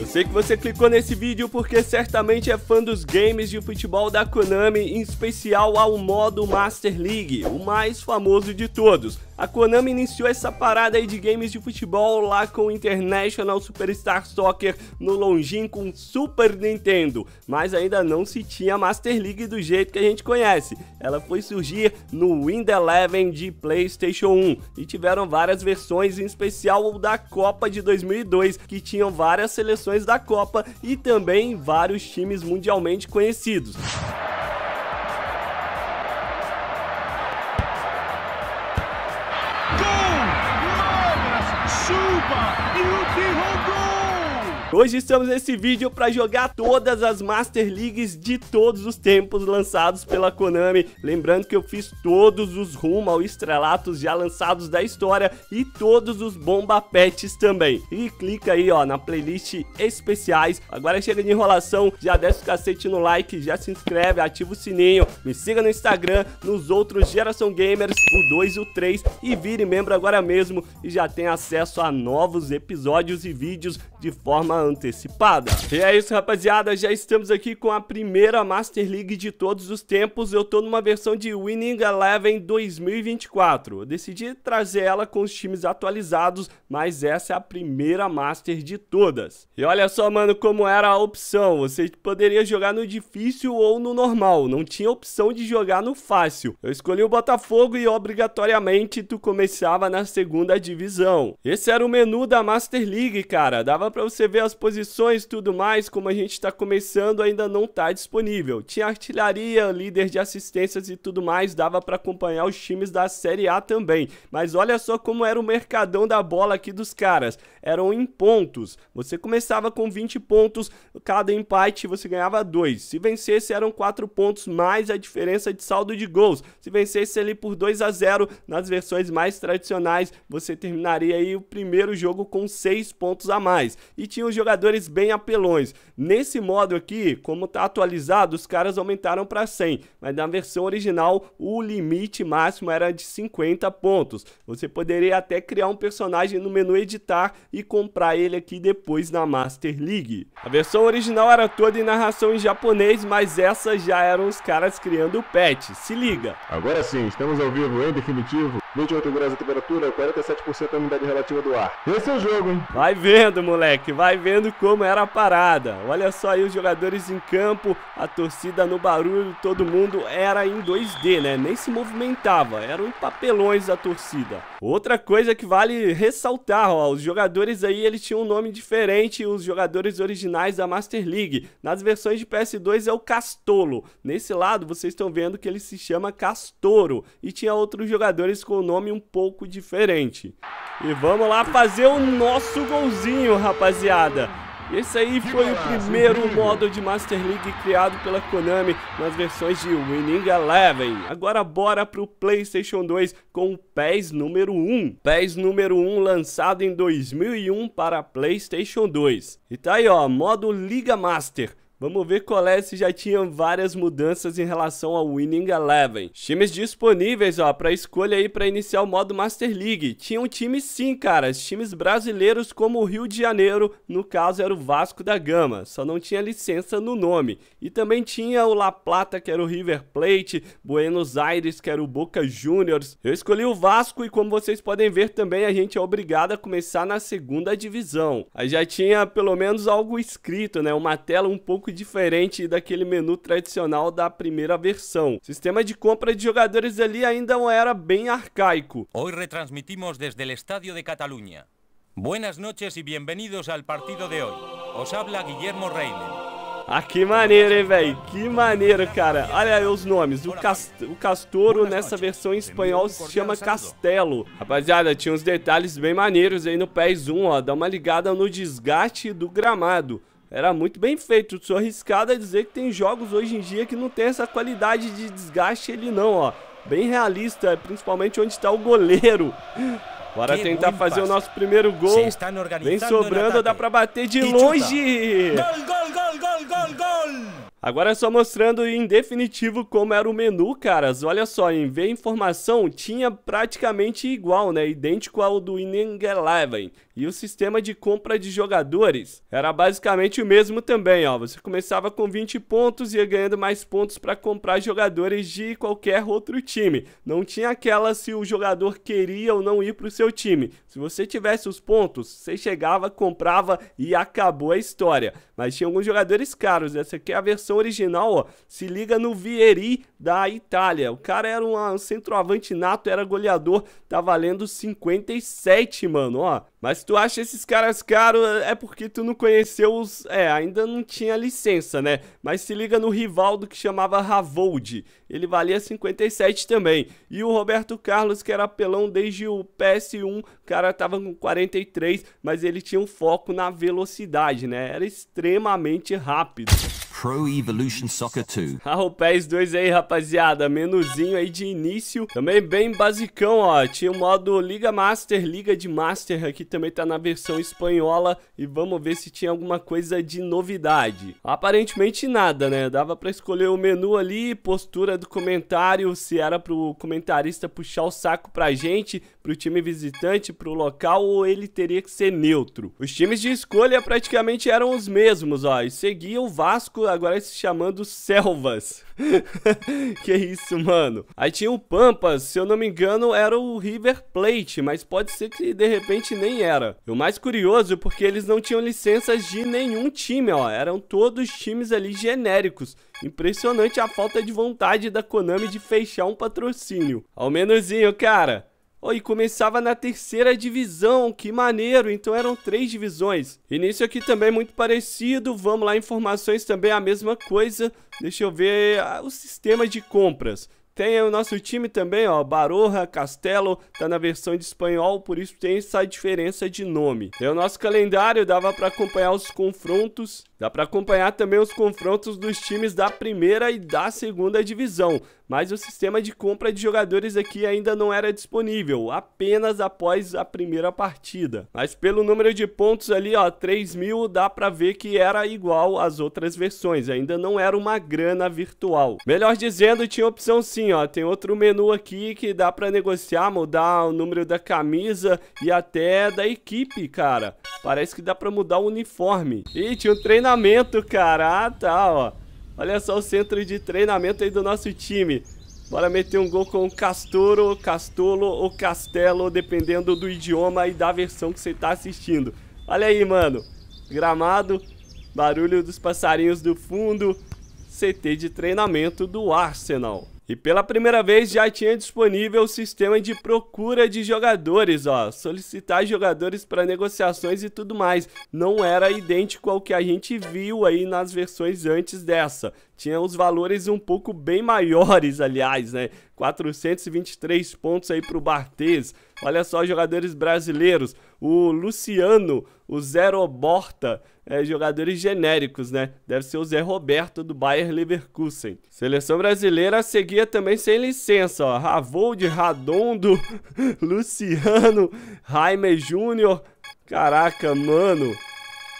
Eu sei que você clicou nesse vídeo porque certamente é fã dos games de futebol da Konami, em especial ao modo Master League, o mais famoso de todos. A Konami iniciou essa parada aí de games de futebol lá com o International Superstar Soccer no longínquo Super Nintendo, mas ainda não se tinha a Master League do jeito que a gente conhece. Ela foi surgir no Wind Eleven de PlayStation 1 e tiveram várias versões, em especial o da Copa de 2002, que tinham várias seleções da Copa e também vários times mundialmente conhecidos. Hoje estamos nesse vídeo para jogar todas as Master Leagues de todos os tempos lançados pela Konami. Lembrando que eu fiz todos os rumo ao estrelatos já lançados da história e todos os bomba pets também. E clica aí ó na playlist especiais. Agora chega de enrolação, já desce o cacete no like, já se inscreve, ativa o sininho, me siga no Instagram, nos outros Geração Gamers, o 2 e o 3 e vire membro agora mesmo e já tem acesso a novos episódios e vídeos de forma antecipada. E é isso, rapaziada, já estamos aqui com a primeira Master League de todos os tempos. Eu tô numa versão de Winning Eleven 2024. Eu decidi trazer ela com os times atualizados, mas essa é a primeira Master de todas. E olha só, mano, como era a opção. Você poderia jogar no difícil ou no normal, não tinha opção de jogar no fácil. Eu escolhi o Botafogo e obrigatoriamente tu começava na segunda divisão. Esse era o menu da Master League, cara. Dava para você ver as posições e tudo mais, como a gente está começando, ainda não está disponível. Tinha artilharia, líder de assistências e tudo mais, dava para acompanhar os times da Série A também. Mas olha só como era o mercadão da bola aqui dos caras. Eram em pontos. Você começava com 20 pontos, cada empate você ganhava 2. Se vencesse eram 4 pontos mais a diferença de saldo de gols. Se vencesse ali por 2 a 0 nas versões mais tradicionais, você terminaria aí o primeiro jogo com 6 pontos a mais e tinha os jogadores bem apelões. Nesse modo aqui, como tá atualizado, os caras aumentaram para 100, mas na versão original o limite máximo era de 50 pontos. Você poderia até criar um personagem no menu editar e comprar ele aqui depois na Master League. A versão original era toda em narração em japonês, mas essa já eram os caras criando o patch. Se liga! Agora sim, estamos ao vivo em definitivo. 28 graus de temperatura, 47% a umidade relativa do ar. Esse é o jogo, hein? Vai vendo, moleque, vai vendo como era a parada. Olha só aí os jogadores em campo, a torcida no barulho, todo mundo era em 2D, né? Nem se movimentava, eram papelões da torcida. Outra coisa que vale ressaltar, ó, os jogadores aí, eles tinham um nome diferente, os jogadores originais da Master League. Nas versões de PS2 é o Castolo. Nesse lado, vocês estão vendo que ele se chama Castoro. E tinha outros jogadores com nome um pouco diferente. E vamos lá fazer o nosso golzinho, rapaziada. Esse aí foi o primeiro modo de Master League criado pela Konami nas versões de Winning Eleven. Agora bora pro Playstation 2 com o PES número 1. PES número 1 lançado em 2001 para Playstation 2. E tá aí ó, modo Liga Master. Vamos ver qual é se já tinham várias mudanças em relação ao Winning Eleven. Times disponíveis, ó, pra escolha aí para iniciar o modo Master League. Tinham um times sim, cara, times brasileiros como o Rio de Janeiro, no caso era o Vasco da Gama, só não tinha licença no nome. E também tinha o La Plata, que era o River Plate, Buenos Aires, que era o Boca Juniors. Eu escolhi o Vasco e como vocês podem ver também, a gente é obrigado a começar na segunda divisão. Aí já tinha pelo menos algo escrito, né, uma tela um pouco pouco diferente daquele menu tradicional da primeira versão. O sistema de compra de jogadores ali ainda é era bem arcaico. Hoje retransmitimos desde o estádio de Catalunha. Buenas noches e bienvenidos ao partido de hoje. Os habla Guillermo Reinen. Ah, que maneiro, hein, velho? Que maneiro, cara. Olha aí os nomes. O, cast... o Castoro, nessa versão em espanhol, se chama Castelo. Rapaziada, tinha uns detalhes bem maneiros aí no PES 1, ó. Dá uma ligada no desgaste do gramado. Era muito bem feito. Sou arriscado a é dizer que tem jogos hoje em dia que não tem essa qualidade de desgaste ele não, ó. Bem realista, principalmente onde está o goleiro. Bora que tentar fazer passe. o nosso primeiro gol. Vem sobrando, dá para bater de longe. Gol, gol, gol, gol, gol, é só mostrando em definitivo como era o menu, caras. Olha só, em ver informação, tinha praticamente igual, né? Idêntico ao do Inning Eleven. E o sistema de compra de jogadores era basicamente o mesmo também, ó. Você começava com 20 pontos e ia ganhando mais pontos para comprar jogadores de qualquer outro time. Não tinha aquela se o jogador queria ou não ir para o seu time. Se você tivesse os pontos, você chegava, comprava e acabou a história. Mas tinha alguns jogadores caros. Essa aqui é a versão original, ó. Se liga no Vieri da Itália. O cara era um ah, centroavante nato, era goleador, tá valendo 57, mano, ó. Mas tu acha esses caras caros é porque tu não conheceu os. É, ainda não tinha licença, né? Mas se liga no Rivaldo que chamava Ravold. Ele valia 57 também. E o Roberto Carlos, que era apelão desde o PS1, o cara tava com 43, mas ele tinha um foco na velocidade, né? Era extremamente rápido. Pro Evolution Soccer 2. Ah, PES 2 aí, rapaziada. Menuzinho aí de início. Também bem basicão, ó. Tinha o modo Liga Master, Liga de Master. Aqui também tá na versão espanhola. E vamos ver se tinha alguma coisa de novidade. Aparentemente nada, né? Dava pra escolher o menu ali, postura do comentário, se era pro comentarista puxar o saco pra gente para o time visitante, para o local, ou ele teria que ser neutro. Os times de escolha praticamente eram os mesmos, ó, e seguia o Vasco agora se chamando Selvas. que isso, mano. Aí tinha o Pampas, se eu não me engano, era o River Plate, mas pode ser que de repente nem era. E o mais curioso, porque eles não tinham licenças de nenhum time, ó, eram todos times ali genéricos. Impressionante a falta de vontade da Konami de fechar um patrocínio. Ao menusinho, cara. Oh, e começava na terceira divisão, que maneiro, então eram três divisões. Início aqui também muito parecido, vamos lá, informações também a mesma coisa. Deixa eu ver ah, o sistema de compras. Tem o nosso time também, ó, Baroja, Castelo, tá na versão de espanhol, por isso tem essa diferença de nome. Tem o nosso calendário, dava para acompanhar os confrontos. Dá para acompanhar também os confrontos dos times da primeira e da segunda divisão, mas o sistema de compra de jogadores aqui ainda não era disponível, apenas após a primeira partida. Mas pelo número de pontos ali, ó, 3 mil, dá para ver que era igual às outras versões, ainda não era uma grana virtual. Melhor dizendo, tinha opção sim, ó, tem outro menu aqui que dá para negociar, mudar o número da camisa e até da equipe, cara. Parece que dá para mudar o uniforme. E tinha o um treinador treinamento, cara. Ah, tá, ó. Olha só o centro de treinamento aí do nosso time. Bora meter um gol com o Castoro, Castolo ou Castelo, dependendo do idioma e da versão que você tá assistindo. Olha aí, mano. Gramado, barulho dos passarinhos do fundo, CT de treinamento do Arsenal. E pela primeira vez já tinha disponível o sistema de procura de jogadores, ó, solicitar jogadores para negociações e tudo mais. Não era idêntico ao que a gente viu aí nas versões antes dessa. Tinha os valores um pouco bem maiores, aliás, né? 423 pontos aí para o Bartês. Olha só, jogadores brasileiros o Luciano, o Zé Roberta, é, jogadores genéricos, né? Deve ser o Zé Roberto do Bayer Leverkusen. Seleção brasileira seguia também sem licença, ó. Ravold, Radondo, Luciano, Jaime Júnior. Caraca, mano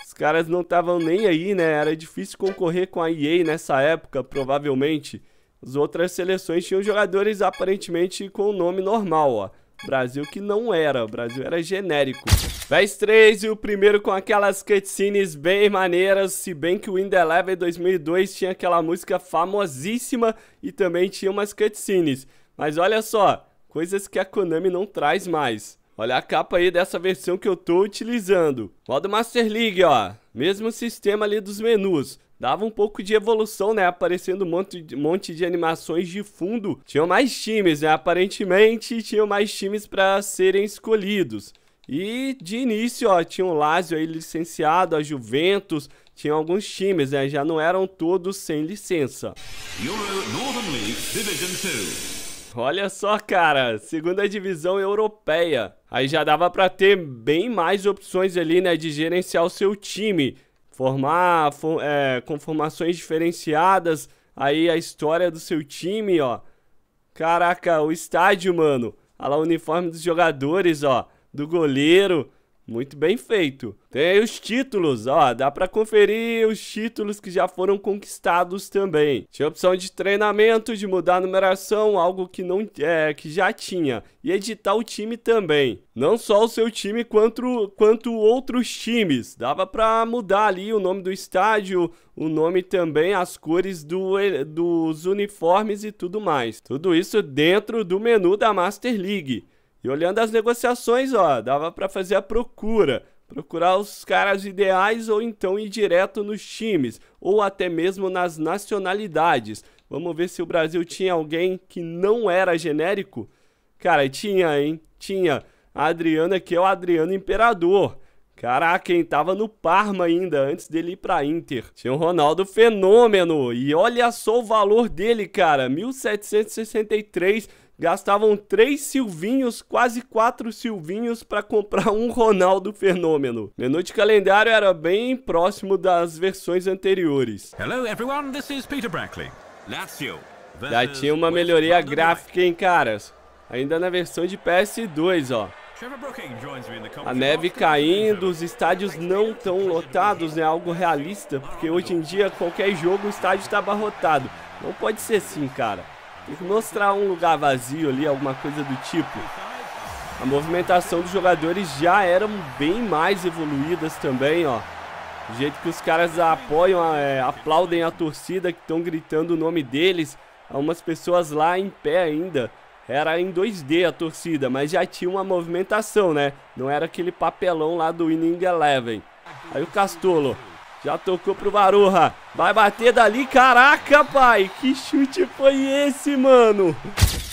Os caras não estavam nem aí, né? Era difícil concorrer com a EA nessa época, provavelmente. As outras seleções tinham jogadores aparentemente com o nome normal, ó. Brasil que não era, o Brasil era genérico. Vez 3 e o primeiro com aquelas cutscenes bem maneiras, se bem que o In The 2002 tinha aquela música famosíssima e também tinha umas cutscenes. Mas olha só, coisas que a Konami não traz mais. Olha a capa aí dessa versão que eu tô utilizando. Modo Master League, ó. Mesmo sistema ali dos menus dava um pouco de evolução, né? Aparecendo um monte, de, monte de animações de fundo. Tinham mais times, né? Aparentemente tinham mais times para serem escolhidos. E de início, ó, tinha o Lazio aí licenciado, a Juventus, tinha alguns times, né? Já não eram todos sem licença. Euro Northern League Division 2. Olha só, cara, segunda divisão europeia. Aí já dava para ter bem mais opções ali, né, de gerenciar o seu time formar for, é, conformações diferenciadas, aí a história do seu time, ó. Caraca, o estádio, mano. Olha lá o uniforme dos jogadores, ó. Do goleiro, muito bem feito. Tem aí os títulos, ó, dá para conferir os títulos que já foram conquistados também. Tinha opção de treinamento, de mudar a numeração, algo que não é, que já tinha, e editar o time também. Não só o seu time quanto quanto outros times. Dava para mudar ali o nome do estádio, o nome também, as cores do, dos uniformes e tudo mais. Tudo isso dentro do menu da Master League. E olhando as negociações, ó, dava para fazer a procura, procurar os caras ideais ou então ir direto nos times, ou até mesmo nas nacionalidades. Vamos ver se o Brasil tinha alguém que não era genérico. Cara, tinha, hein? Tinha. A Adriana, que é o Adriano Imperador. Caraca, quem tava no Parma ainda, antes dele ir para Inter. Tinha o Ronaldo Fenômeno. E olha só o valor dele, cara. 1763 gastavam três silvinhos, quase quatro silvinhos para comprar um Ronaldo Fenômeno. Menu de calendário era bem próximo das versões anteriores. Hello everyone, this is Peter Brackley. Lazio. Já tinha uma melhoria gráfica, hein, caras? Ainda na versão de PS2, ó. A neve caindo, os estádios não tão lotados, é né? algo realista, porque hoje em dia qualquer jogo o estádio está abarrotado. Não pode ser assim, cara. Tem que mostrar um lugar vazio ali, alguma coisa do tipo. A movimentação dos jogadores já eram bem mais evoluídas também, ó. Do jeito que os caras apoiam, é, aplaudem a torcida que estão gritando o nome deles. Há umas pessoas lá em pé ainda. Era em 2D a torcida, mas já tinha uma movimentação, né? Não era aquele papelão lá do Inning Eleven. Aí o Castolo já tocou pro Baruha. Vai bater dali. Caraca, pai. Que chute foi esse, mano?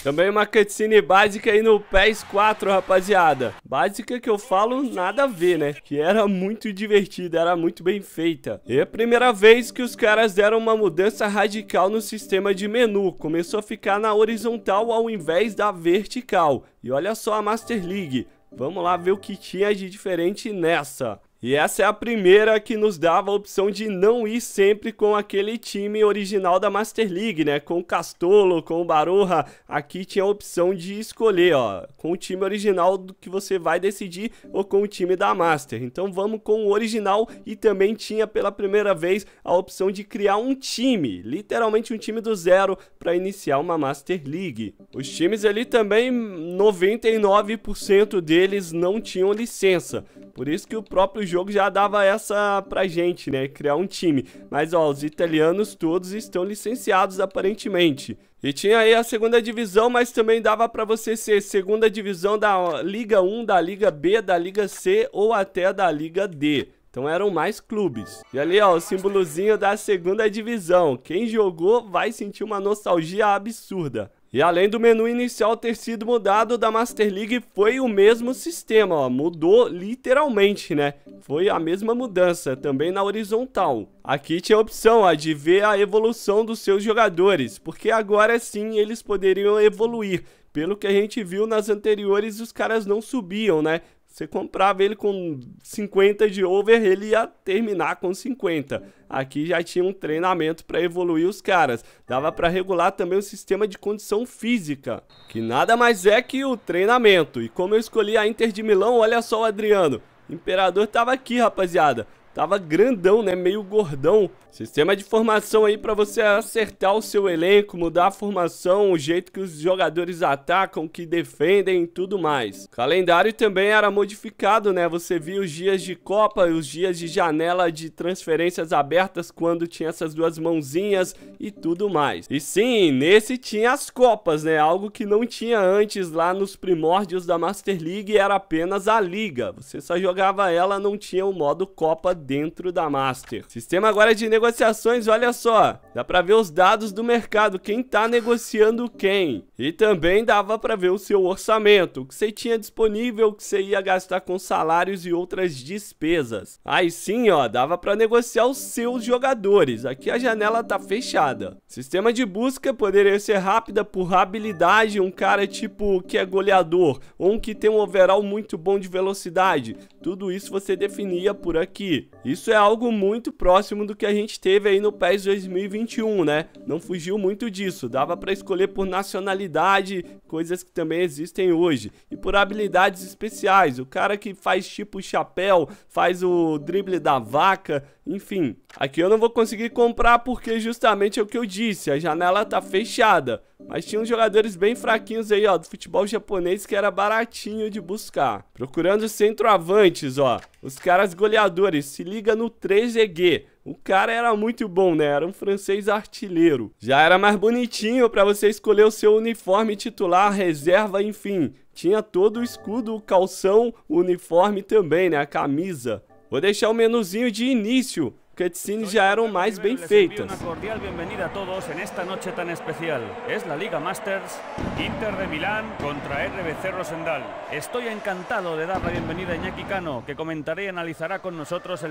Também uma cutscene básica aí no PES 4, rapaziada. Básica que eu falo nada a ver, né? Que era muito divertida, era muito bem feita. E é a primeira vez que os caras deram uma mudança radical no sistema de menu. Começou a ficar na horizontal ao invés da vertical. E olha só a Master League. Vamos lá ver o que tinha de diferente nessa. E essa é a primeira que nos dava a opção de não ir sempre com aquele time original da Master League, né? Com o Castolo, com o Baroja. Aqui tinha a opção de escolher, ó, com o time original do que você vai decidir ou com o time da Master. Então vamos com o original e também tinha pela primeira vez a opção de criar um time, literalmente um time do zero para iniciar uma Master League. Os times ali também 99% deles não tinham licença. Por isso que o próprio jogo já dava essa pra gente, né? Criar um time. Mas, ó, os italianos todos estão licenciados, aparentemente. E tinha aí a segunda divisão, mas também dava para você ser segunda divisão da Liga 1, da Liga B, da Liga C ou até da Liga D. Então eram mais clubes. E ali, ó, o símbolozinho da segunda divisão. Quem jogou vai sentir uma nostalgia absurda. E além do menu inicial ter sido mudado, da Master League foi o mesmo sistema, ó, mudou literalmente, né? Foi a mesma mudança, também na horizontal. Aqui tinha a opção ó, de ver a evolução dos seus jogadores, porque agora sim eles poderiam evoluir. Pelo que a gente viu nas anteriores, os caras não subiam, né? Você comprava ele com 50 de over, ele ia terminar com 50. Aqui já tinha um treinamento para evoluir os caras. Dava para regular também o sistema de condição física, que nada mais é que o treinamento. E como eu escolhi a Inter de Milão, olha só o Adriano. Imperador tava aqui, rapaziada. Tava grandão, né? Meio gordão. Sistema de formação aí para você acertar o seu elenco, mudar a formação, o jeito que os jogadores atacam, que defendem e tudo mais. O calendário também era modificado, né? Você via os dias de Copa e os dias de janela de transferências abertas quando tinha essas duas mãozinhas e tudo mais. E sim, nesse tinha as Copas, né? Algo que não tinha antes lá nos primórdios da Master League era apenas a Liga. Você só jogava ela, não tinha o modo Copa dentro da Master. Sistema agora é de negociações, olha só. Dá pra ver os dados do mercado, quem tá negociando quem. E também dava pra ver o seu orçamento, o que você tinha disponível, o que você ia gastar com salários e outras despesas. Aí sim, ó, dava pra negociar os seus jogadores. Aqui a janela tá fechada. Sistema de busca poderia ser rápida por habilidade, um cara tipo que é goleador, ou um que tem um overall muito bom de velocidade. Tudo isso você definia por aqui. Isso é algo muito próximo do que a gente teve aí no PES 2021, né? Não fugiu muito disso, dava para escolher por nacionalidade, coisas que também existem hoje, e por habilidades especiais. O cara que faz tipo chapéu, faz o drible da vaca, enfim, aqui eu não vou conseguir comprar porque justamente é o que eu disse, a janela tá fechada. Mas tinha uns jogadores bem fraquinhos aí, ó, do futebol japonês que era baratinho de buscar. Procurando centroavantes, ó, os caras goleadores, se liga no 3G. O cara era muito bom, né? Era um francês artilheiro. Já era mais bonitinho para você escolher o seu uniforme titular, reserva, enfim. Tinha todo o escudo, o calção, o uniforme também, né? A camisa. Vou deixar o menuzinho de início, cutscenes já eram mais bem feitas. Uma cordial bem-vinda a todos especial. Liga Masters Inter de contra RBC Rosendal. encantado de dar a Iñaki Cano, que comentará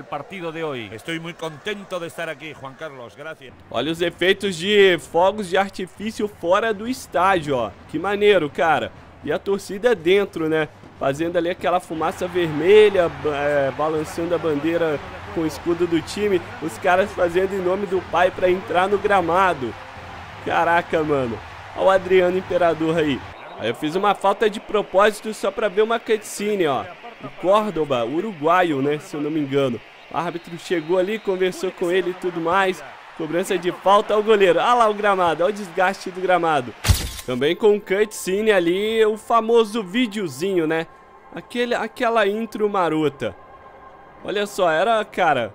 partido de contento de estar Juan Carlos. Gracias. Olha os efeitos de fogos de artifício fora do estádio, ó. Que maneiro, cara. E a torcida é dentro, né? fazendo ali aquela fumaça vermelha, é, balançando a bandeira com o escudo do time, os caras fazendo em nome do pai para entrar no gramado. Caraca, mano. Olha o Adriano Imperador aí. Aí eu fiz uma falta de propósito só para ver uma cutscene, ó. O Córdoba, uruguaio, né, se eu não me engano. O árbitro chegou ali, conversou com ele e tudo mais. Cobrança de falta ao goleiro. Olha lá o gramado, olha o desgaste do gramado. Também com cutscene ali, o famoso videozinho, né? Aquele, aquela intro marota. Olha só, era, cara...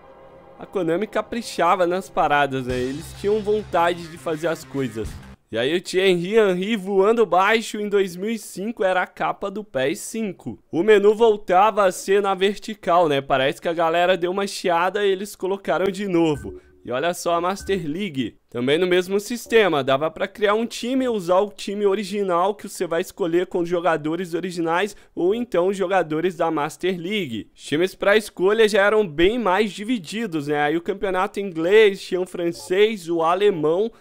A Konami caprichava nas paradas, né? Eles tinham vontade de fazer as coisas. E aí o Thierry Henry voando baixo em 2005 era a capa do PS5. O menu voltava a ser na vertical, né? Parece que a galera deu uma chiada e eles colocaram de novo. E olha só a Master League. Também no mesmo sistema, dava para criar um time e usar o time original que você vai escolher com jogadores originais ou então jogadores da Master League. Os times para escolha já eram bem mais divididos, né? Aí o campeonato inglês tinha o francês, o alemão,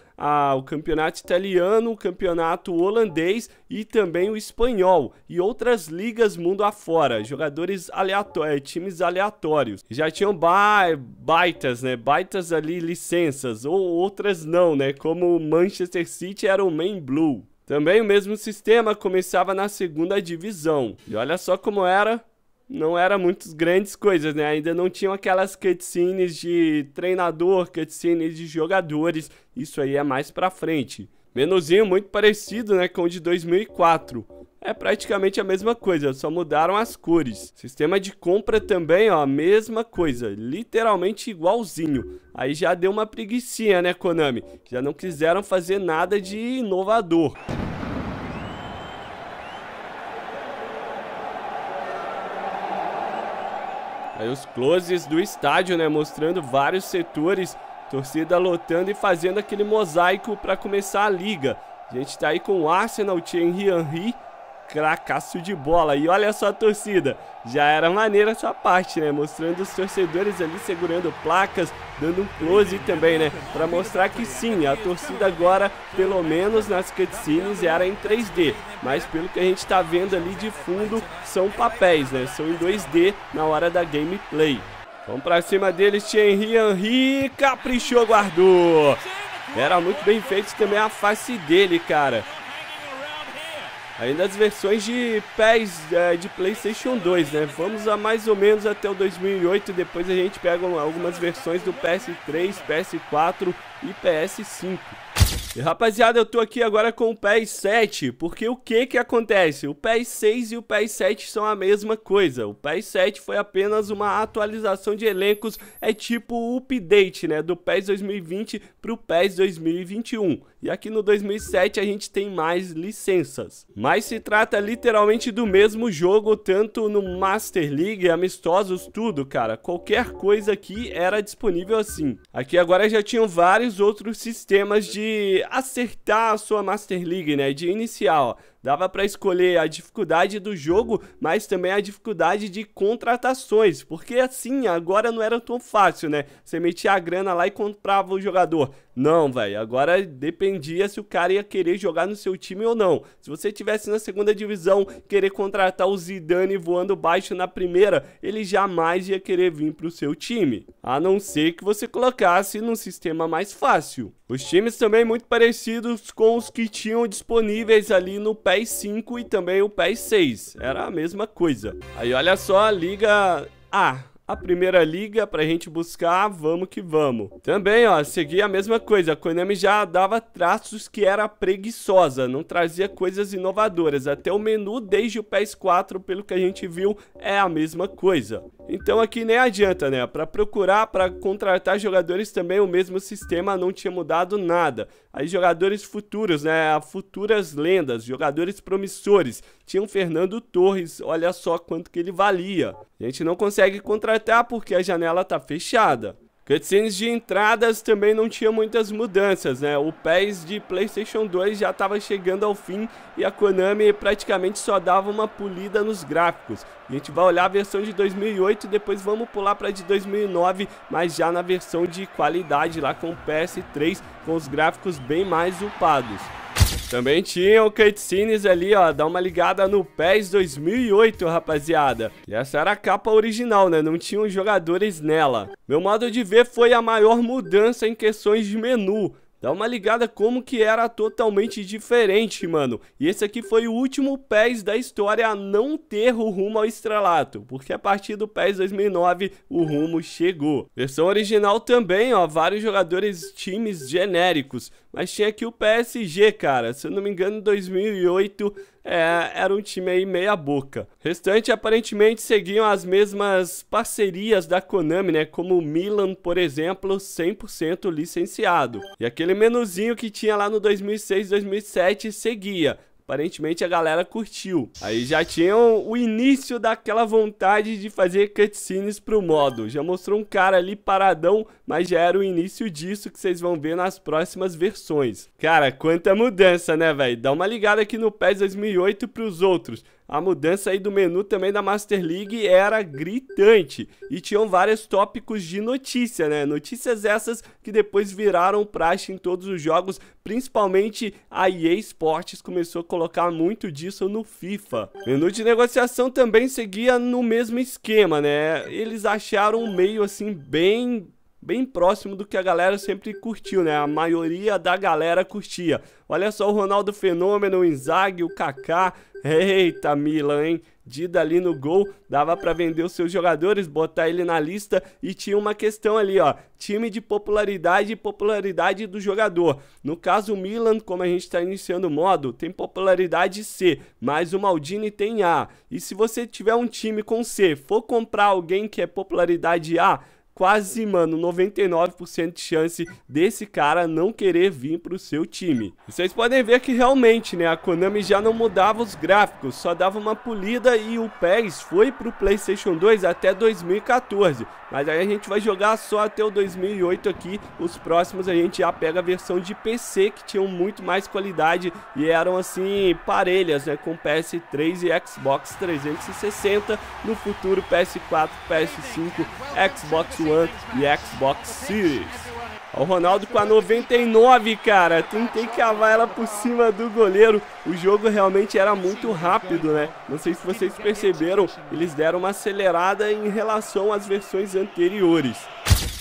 o campeonato italiano, o campeonato holandês e também o espanhol e outras ligas mundo afora, jogadores aleatórios, eh, times aleatórios. Já tinham ba baitas, né? Baitas ali licenças ou outras Palmeiras não, né? Como o Manchester City era o main blue. Também o mesmo sistema começava na segunda divisão. E olha só como era. Não era muitas grandes coisas, né? Ainda não tinham aquelas cutscenes de treinador, cutscenes de jogadores. Isso aí é mais pra frente. Menuzinho muito parecido, né, com o de 2004. É praticamente a mesma coisa, só mudaram as cores. Sistema de compra também, ó, a mesma coisa, literalmente igualzinho. Aí já deu uma preguiçinha, né, Konami? Já não quiseram fazer nada de inovador. Aí os closes do estádio, né, mostrando vários setores, torcida lotando e fazendo aquele mosaico para começar a liga. A gente tá aí com o Arsenal, Thierry Henry, cracaço de bola. E olha só a torcida, já era maneira essa parte, né? Mostrando os torcedores ali segurando placas, dando um close também, né? Para mostrar que sim, a torcida agora, pelo menos nas cutscenes, era em 3D. Mas pelo que a gente está vendo ali de fundo, são papéis, né? São em 2D na hora da gameplay. Vamos para cima deles, Thierry Henry, caprichou, guardou. Era muito bem feito também a face dele, cara. Ainda as versões de PES é, de PlayStation 2, né? Vamos a mais ou menos até o 2008 e depois a gente pega algumas versões do PS3, PS4 e PS5. E rapaziada, eu tô aqui agora com o PS7, porque o que que acontece? O PS6 e o PS7 são a mesma coisa. O PS7 foi apenas uma atualização de elencos, é tipo o update, né, do PES 2020 pro PES 2021. E aqui no 2007 a gente tem mais licenças. Mas se trata literalmente do mesmo jogo, tanto no Master League, amistosos, tudo, cara. Qualquer coisa aqui era disponível assim. Aqui agora já tinham vários outros sistemas de acertar a sua Master League, né? De iniciar, ó. Dava para escolher a dificuldade do jogo, mas também a dificuldade de contratações, porque assim, agora não era tão fácil, né? Você metia a grana lá e comprava o jogador. Não, velho, agora dependia se o cara ia querer jogar no seu time ou não. Se você tivesse na segunda divisão, querer contratar o Zidane voando baixo na primeira, ele jamais ia querer vir pro seu time, a não ser que você colocasse num sistema mais fácil. Os times também muito parecidos com os que tinham disponíveis ali no PES 5 e também o PES 6. Era a mesma coisa. Aí olha só, a Liga A a primeira liga pra gente buscar, vamos que vamos. Também, ó, seguia a mesma coisa, a Konami já dava traços que era preguiçosa, não trazia coisas inovadoras, até o menu desde o PS4, pelo que a gente viu, é a mesma coisa. Então aqui nem adianta, né, pra procurar, pra contratar jogadores também o mesmo sistema não tinha mudado nada. Aí jogadores futuros, né, futuras lendas, jogadores promissores, tinha o Fernando Torres, olha só quanto que ele valia. A gente não consegue contratar completar ah, porque a janela tá fechada. Cutscenes de entradas também não tinha muitas mudanças, né? O PES de PlayStation 2 já estava chegando ao fim e a Konami praticamente só dava uma polida nos gráficos. A gente vai olhar a versão de 2008 e depois vamos pular para de 2009, mas já na versão de qualidade lá com o PS3, com os gráficos bem mais upados. Também tinham cutscenes ali, ó, dá uma ligada no PES 2008, rapaziada. E essa era a capa original, né, não tinham jogadores nela. Meu modo de ver foi a maior mudança em questões de menu. Dá uma ligada como que era totalmente diferente, mano. E esse aqui foi o último PES da história a não ter o rumo ao estrelato, porque a partir do PES 2009 o rumo chegou. Versão original também, ó, vários jogadores, times genéricos, mas tinha aqui o PSG, cara. Se eu não me engano, em 2008 é, era um time aí meia boca. Restante aparentemente seguiam as mesmas parcerias da Konami, né? Como o Milan, por exemplo, 100% licenciado. E aquele menuzinho que tinha lá no 2006, 2007 seguia. Aparentemente a galera curtiu. Aí já tinham o início daquela vontade de fazer cutscenes pro modo. Já mostrou um cara ali paradão, mas já era o início disso que vocês vão ver nas próximas versões. Cara, quanta mudança, né, velho? Dá uma ligada aqui no PES 2008 pros outros a mudança aí do menu também da Master League era gritante e tinham vários tópicos de notícia, né? Notícias essas que depois viraram praxe em todos os jogos, principalmente a EA Sports começou a colocar muito disso no FIFA. Menu de negociação também seguia no mesmo esquema, né? Eles acharam um meio assim bem bem próximo do que a galera sempre curtiu, né? A maioria da galera curtia. Olha só o Ronaldo Fenômeno, o Inzaghi, o Kaká. Eita, Milan, hein? Dida ali no gol, dava para vender os seus jogadores, botar ele na lista e tinha uma questão ali, ó, time de popularidade e popularidade do jogador. No caso, o Milan, como a gente está iniciando o modo, tem popularidade C, mas o Maldini tem A. E se você tiver um time com C, for comprar alguém que é popularidade A, quase, mano, 99% de chance desse cara não querer vir pro seu time. Vocês podem ver que realmente, né, a Konami já não mudava os gráficos, só dava uma polida e o PES foi pro PlayStation 2 até 2014. Mas aí a gente vai jogar só até o 2008 aqui, os próximos a gente já pega a versão de PC que tinham muito mais qualidade e eram assim parelhas, né, com PS3 e Xbox 360, no futuro PS4, PS5, Xbox One One e Xbox Series. O Ronaldo com a 99, cara. Tentei cavar ela por cima do goleiro. O jogo realmente era muito rápido, né? Não sei se vocês perceberam, eles deram uma acelerada em relação às versões anteriores.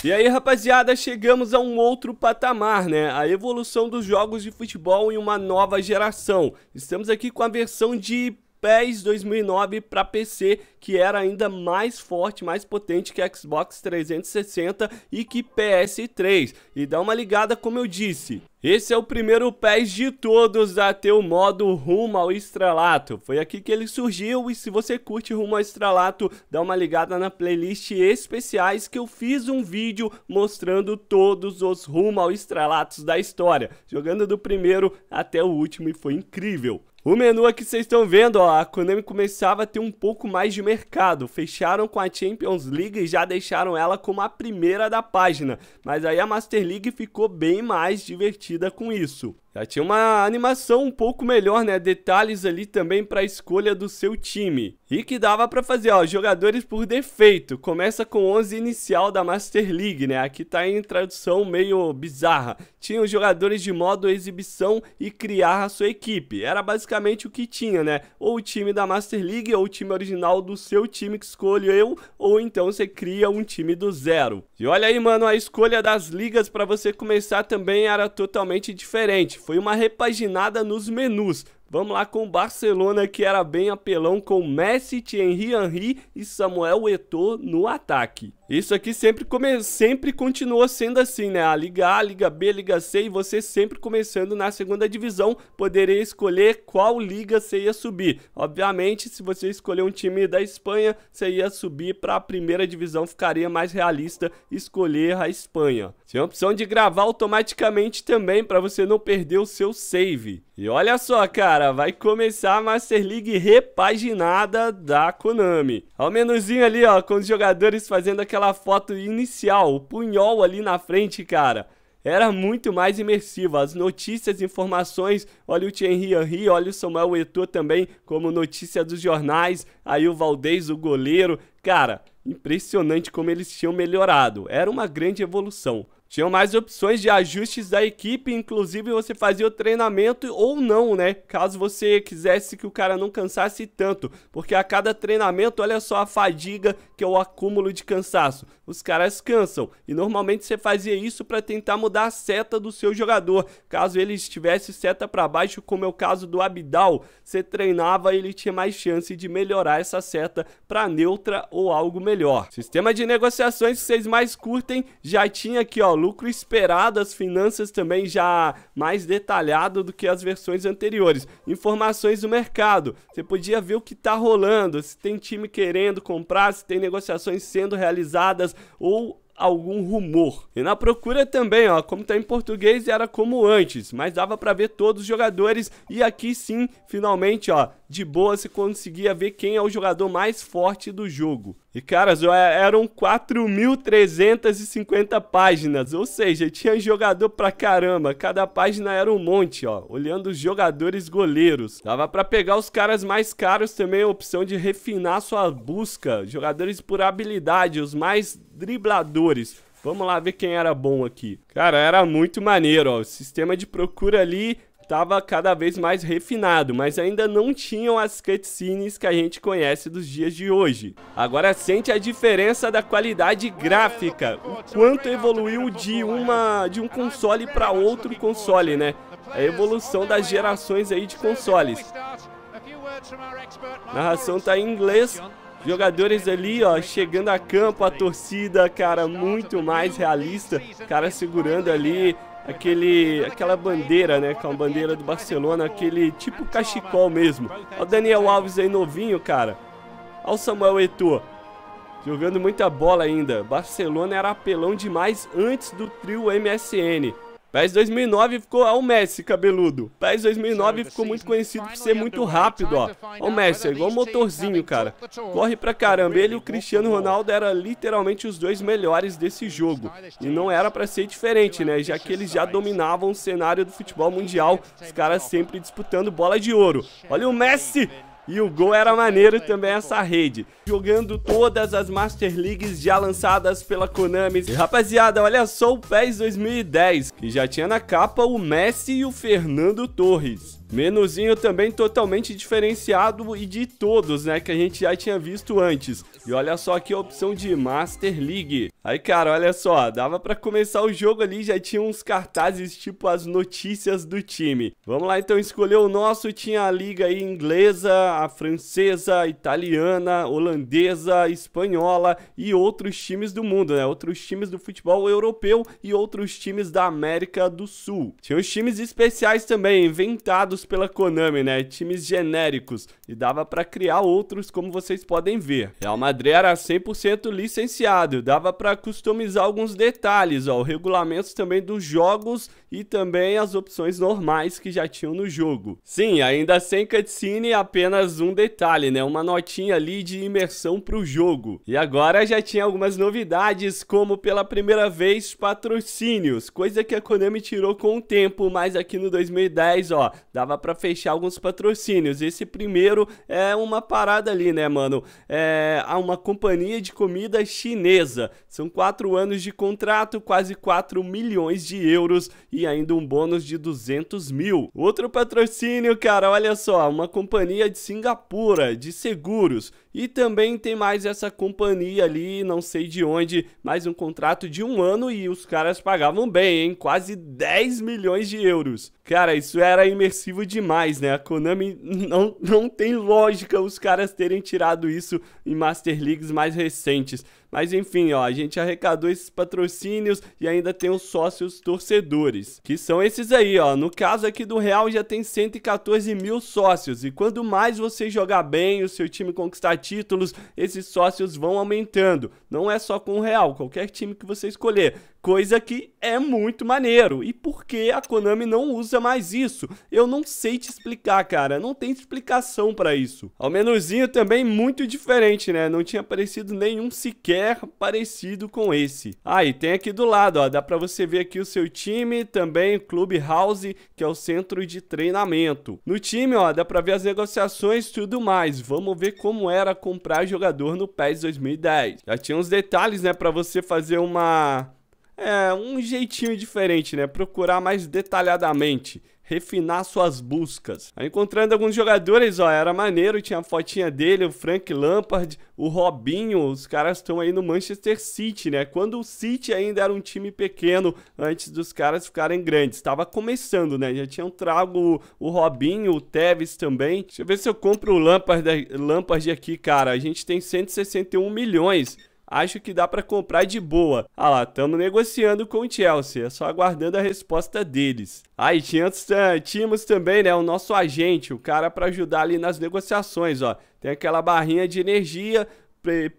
E aí, rapaziada, chegamos a um outro patamar, né? A evolução dos jogos de futebol em uma nova geração. Estamos aqui com a versão de PES 2009 para PC, que era ainda mais forte, mais potente que Xbox 360 e que PS3. E dá uma ligada como eu disse. Esse é o primeiro PES de todos a ter o modo Rumo ao Estrelato. Foi aqui que ele surgiu e se você curte Rumo ao Estrelato, dá uma ligada na playlist especiais que eu fiz um vídeo mostrando todos os Rumo ao Estrelatos da história, jogando do primeiro até o último e foi incrível. O menu aqui vocês estão vendo, ó, a Konami começava a ter um pouco mais de mercado. Fecharam com a Champions League e já deixaram ela como a primeira da página. Mas aí a Master League ficou bem mais divertida com isso. Já tinha uma animação um pouco melhor, né? Detalhes ali também para a escolha do seu time. E que dava para fazer, ó, jogadores por defeito. Começa com 11 inicial da Master League, né? Aqui tá em tradução meio bizarra. Tinha os jogadores de modo exibição e criar a sua equipe. Era basicamente o que tinha, né? Ou o time da Master League, ou o time original do seu time que escolheu, ou então você cria um time do zero. E olha aí, mano, a escolha das ligas para você começar também era totalmente diferente foi uma repaginada nos menus. Vamos lá com o Barcelona, que era bem apelão com Messi, Thierry Henry e Samuel Eto'o no ataque. Isso aqui sempre, come... sempre continua sendo assim, né? A Liga A, Liga B, Liga C e você sempre começando na segunda divisão poderia escolher qual liga você ia subir. Obviamente, se você escolher um time da Espanha, você ia subir para a primeira divisão, ficaria mais realista escolher a Espanha. Tem a opção de gravar automaticamente também para você não perder o seu save. E olha só, cara, vai começar a Master League repaginada da Konami. Ao menuzinho ali, ó, com os jogadores fazendo aquela aquela foto inicial, o punhol ali na frente, cara, era muito mais imersivo As notícias, informações, olha o Thierry Henry, olha o Samuel Etu também como notícia dos jornais, aí o Valdez, o goleiro. Cara, impressionante como eles tinham melhorado. Era uma grande evolução. Tinham mais opções de ajustes da equipe, inclusive você fazia o treinamento ou não, né? Caso você quisesse que o cara não cansasse tanto, porque a cada treinamento, olha só a fadiga que é o acúmulo de cansaço. Os caras cansam e normalmente você fazia isso para tentar mudar a seta do seu jogador. Caso ele estivesse seta para baixo, como é o caso do Abidal, você treinava e ele tinha mais chance de melhorar essa seta para neutra ou algo melhor. Sistema de negociações que vocês mais curtem já tinha aqui, ó, lucro esperado, as finanças também já mais detalhado do que as versões anteriores. Informações do mercado, você podia ver o que está rolando, se tem time querendo comprar, se tem negociações sendo realizadas ou algum rumor. E na procura também, ó, como tá em português, era como antes, mas dava para ver todos os jogadores e aqui sim, finalmente, ó, de boa se conseguia ver quem é o jogador mais forte do jogo. E, caras, eram 4.350 páginas, ou seja, tinha jogador pra caramba, cada página era um monte, ó, olhando os jogadores goleiros. Dava pra pegar os caras mais caros também, a opção de refinar sua busca, jogadores por habilidade, os mais dribladores. Vamos lá ver quem era bom aqui. Cara, era muito maneiro, ó. O sistema de procura ali estava cada vez mais refinado, mas ainda não tinham as cutscenes que a gente conhece dos dias de hoje. Agora sente a diferença da qualidade gráfica, o quanto evoluiu de uma de um console para outro console, né? A evolução das gerações aí de consoles. narração tá em inglês, Jogadores ali, ó, chegando a campo, a torcida, cara, muito mais realista. Cara segurando ali aquele, aquela bandeira, né, com é a bandeira do Barcelona, aquele tipo cachecol mesmo. Ó o Daniel Alves aí novinho, cara. Ó o Samuel Eto'o. Jogando muita bola ainda. Barcelona era apelão demais antes do trio MSN. PES 2009 ficou ao Messi cabeludo. PES 2009 ficou muito conhecido por ser muito rápido, ó. O Messi é igual um motorzinho, cara. Corre pra caramba. Ele e o Cristiano Ronaldo eram literalmente os dois melhores desse jogo. E não era pra ser diferente, né? Já que eles já dominavam o cenário do futebol mundial. Os caras sempre disputando bola de ouro. Olha o Messi e o gol era maneiro também essa rede. Jogando todas as Master Leagues já lançadas pela Konami. E, rapaziada, olha só o PES 2010, que já tinha na capa o Messi e o Fernando Torres. Menuzinho também totalmente diferenciado e de todos, né, que a gente já tinha visto antes. E olha só aqui a opção de Master League. Aí, cara, olha só, dava para começar o jogo ali, já tinha uns cartazes tipo as notícias do time. Vamos lá então escolher o nosso, tinha a liga aí inglesa, a francesa, a italiana, holandesa, a espanhola e outros times do mundo, né? Outros times do futebol europeu e outros times da América do Sul. Tinha os times especiais também, inventados pela Konami, né? Times genéricos. E dava para criar outros, como vocês podem ver. Real Madrid era 100% licenciado. Dava para customizar alguns detalhes, ó. O regulamento também dos jogos e também as opções normais que já tinham no jogo. Sim, ainda sem cutscene, apenas um detalhe, né? Uma notinha ali de imersão para o jogo. E agora já tinha algumas novidades, como pela primeira vez patrocínios, coisa que a Konami tirou com o tempo, mas aqui no 2010, ó, dava para fechar alguns patrocínios. Esse primeiro é uma parada ali, né, mano? É uma companhia de comida chinesa são quatro anos de contrato, quase 4 milhões de euros e ainda um bônus de 200 mil. Outro patrocínio, cara, olha só, uma companhia de Singapura de seguros e também tem mais essa companhia ali, não sei de onde, mais um contrato de um ano e os caras pagavam bem, hein? Quase 10 milhões de euros. Cara, isso era imersivo demais, né? A Konami não, não tem lógica os caras terem tirado isso em Master Leagues mais recentes. Mas enfim, ó, a gente arrecadou esses patrocínios e ainda tem os sócios torcedores, que são esses aí, ó. No caso aqui do Real já tem 114 mil sócios e quanto mais você jogar bem, o seu time conquistar títulos, esses sócios vão aumentando. Não é só com o Real, qualquer time que você escolher coisa que é muito maneiro. E por que a Konami não usa mais isso? Eu não sei te explicar, cara. Não tem explicação para isso. Ao menuzinho também muito diferente, né? Não tinha aparecido nenhum sequer parecido com esse. Ah, e tem aqui do lado, ó. Dá para você ver aqui o seu time, também Clube House, que é o centro de treinamento. No time, ó, dá para ver as negociações e tudo mais. Vamos ver como era comprar jogador no PES 2010. Já tinha uns detalhes, né, para você fazer uma é, um jeitinho diferente, né? Procurar mais detalhadamente, refinar suas buscas. Tá encontrando alguns jogadores, ó, era maneiro, tinha a fotinha dele, o Frank Lampard, o Robinho, os caras estão aí no Manchester City, né? Quando o City ainda era um time pequeno, antes dos caras ficarem grandes. Tava começando, né? Já tinha um trago o, o Robinho, o Tevez também. Deixa eu ver se eu compro o Lampard, Lampard aqui, cara. A gente tem 161 milhões. Acho que dá para comprar de boa. Ah lá, estamos negociando com o Chelsea, é só aguardando a resposta deles. Ah, e tínhamos, eh, tínhamos também, né, o nosso agente, o cara para ajudar ali nas negociações, ó. Tem aquela barrinha de energia,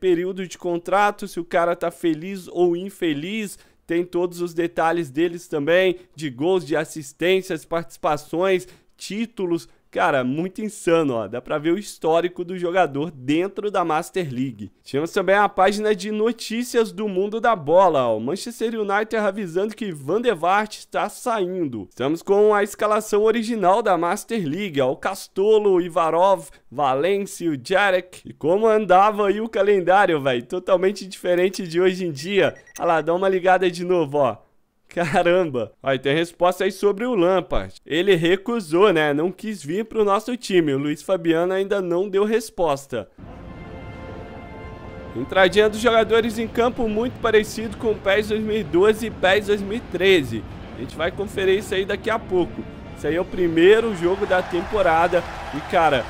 período de contrato, se o cara tá feliz ou infeliz, tem todos os detalhes deles também, de gols, de assistências, participações, títulos, Cara, muito insano, ó. Dá pra ver o histórico do jogador dentro da Master League. Tínhamos também a página de notícias do mundo da bola, ó. Manchester United avisando que Van de Vaart está saindo. Estamos com a escalação original da Master League, ó. O Castolo, Ivarov, o Jarek. E como andava aí o calendário, velho. Totalmente diferente de hoje em dia. Olha lá, dá uma ligada de novo, ó. Caramba! Aí tem a resposta aí sobre o Lampard. Ele recusou, né? Não quis vir para o nosso time. O Luiz Fabiano ainda não deu resposta. Entradinha dos jogadores em campo muito parecido com o PES 2012 e PES 2013. A gente vai conferir isso aí daqui a pouco. Esse aí é o primeiro jogo da temporada. E, cara,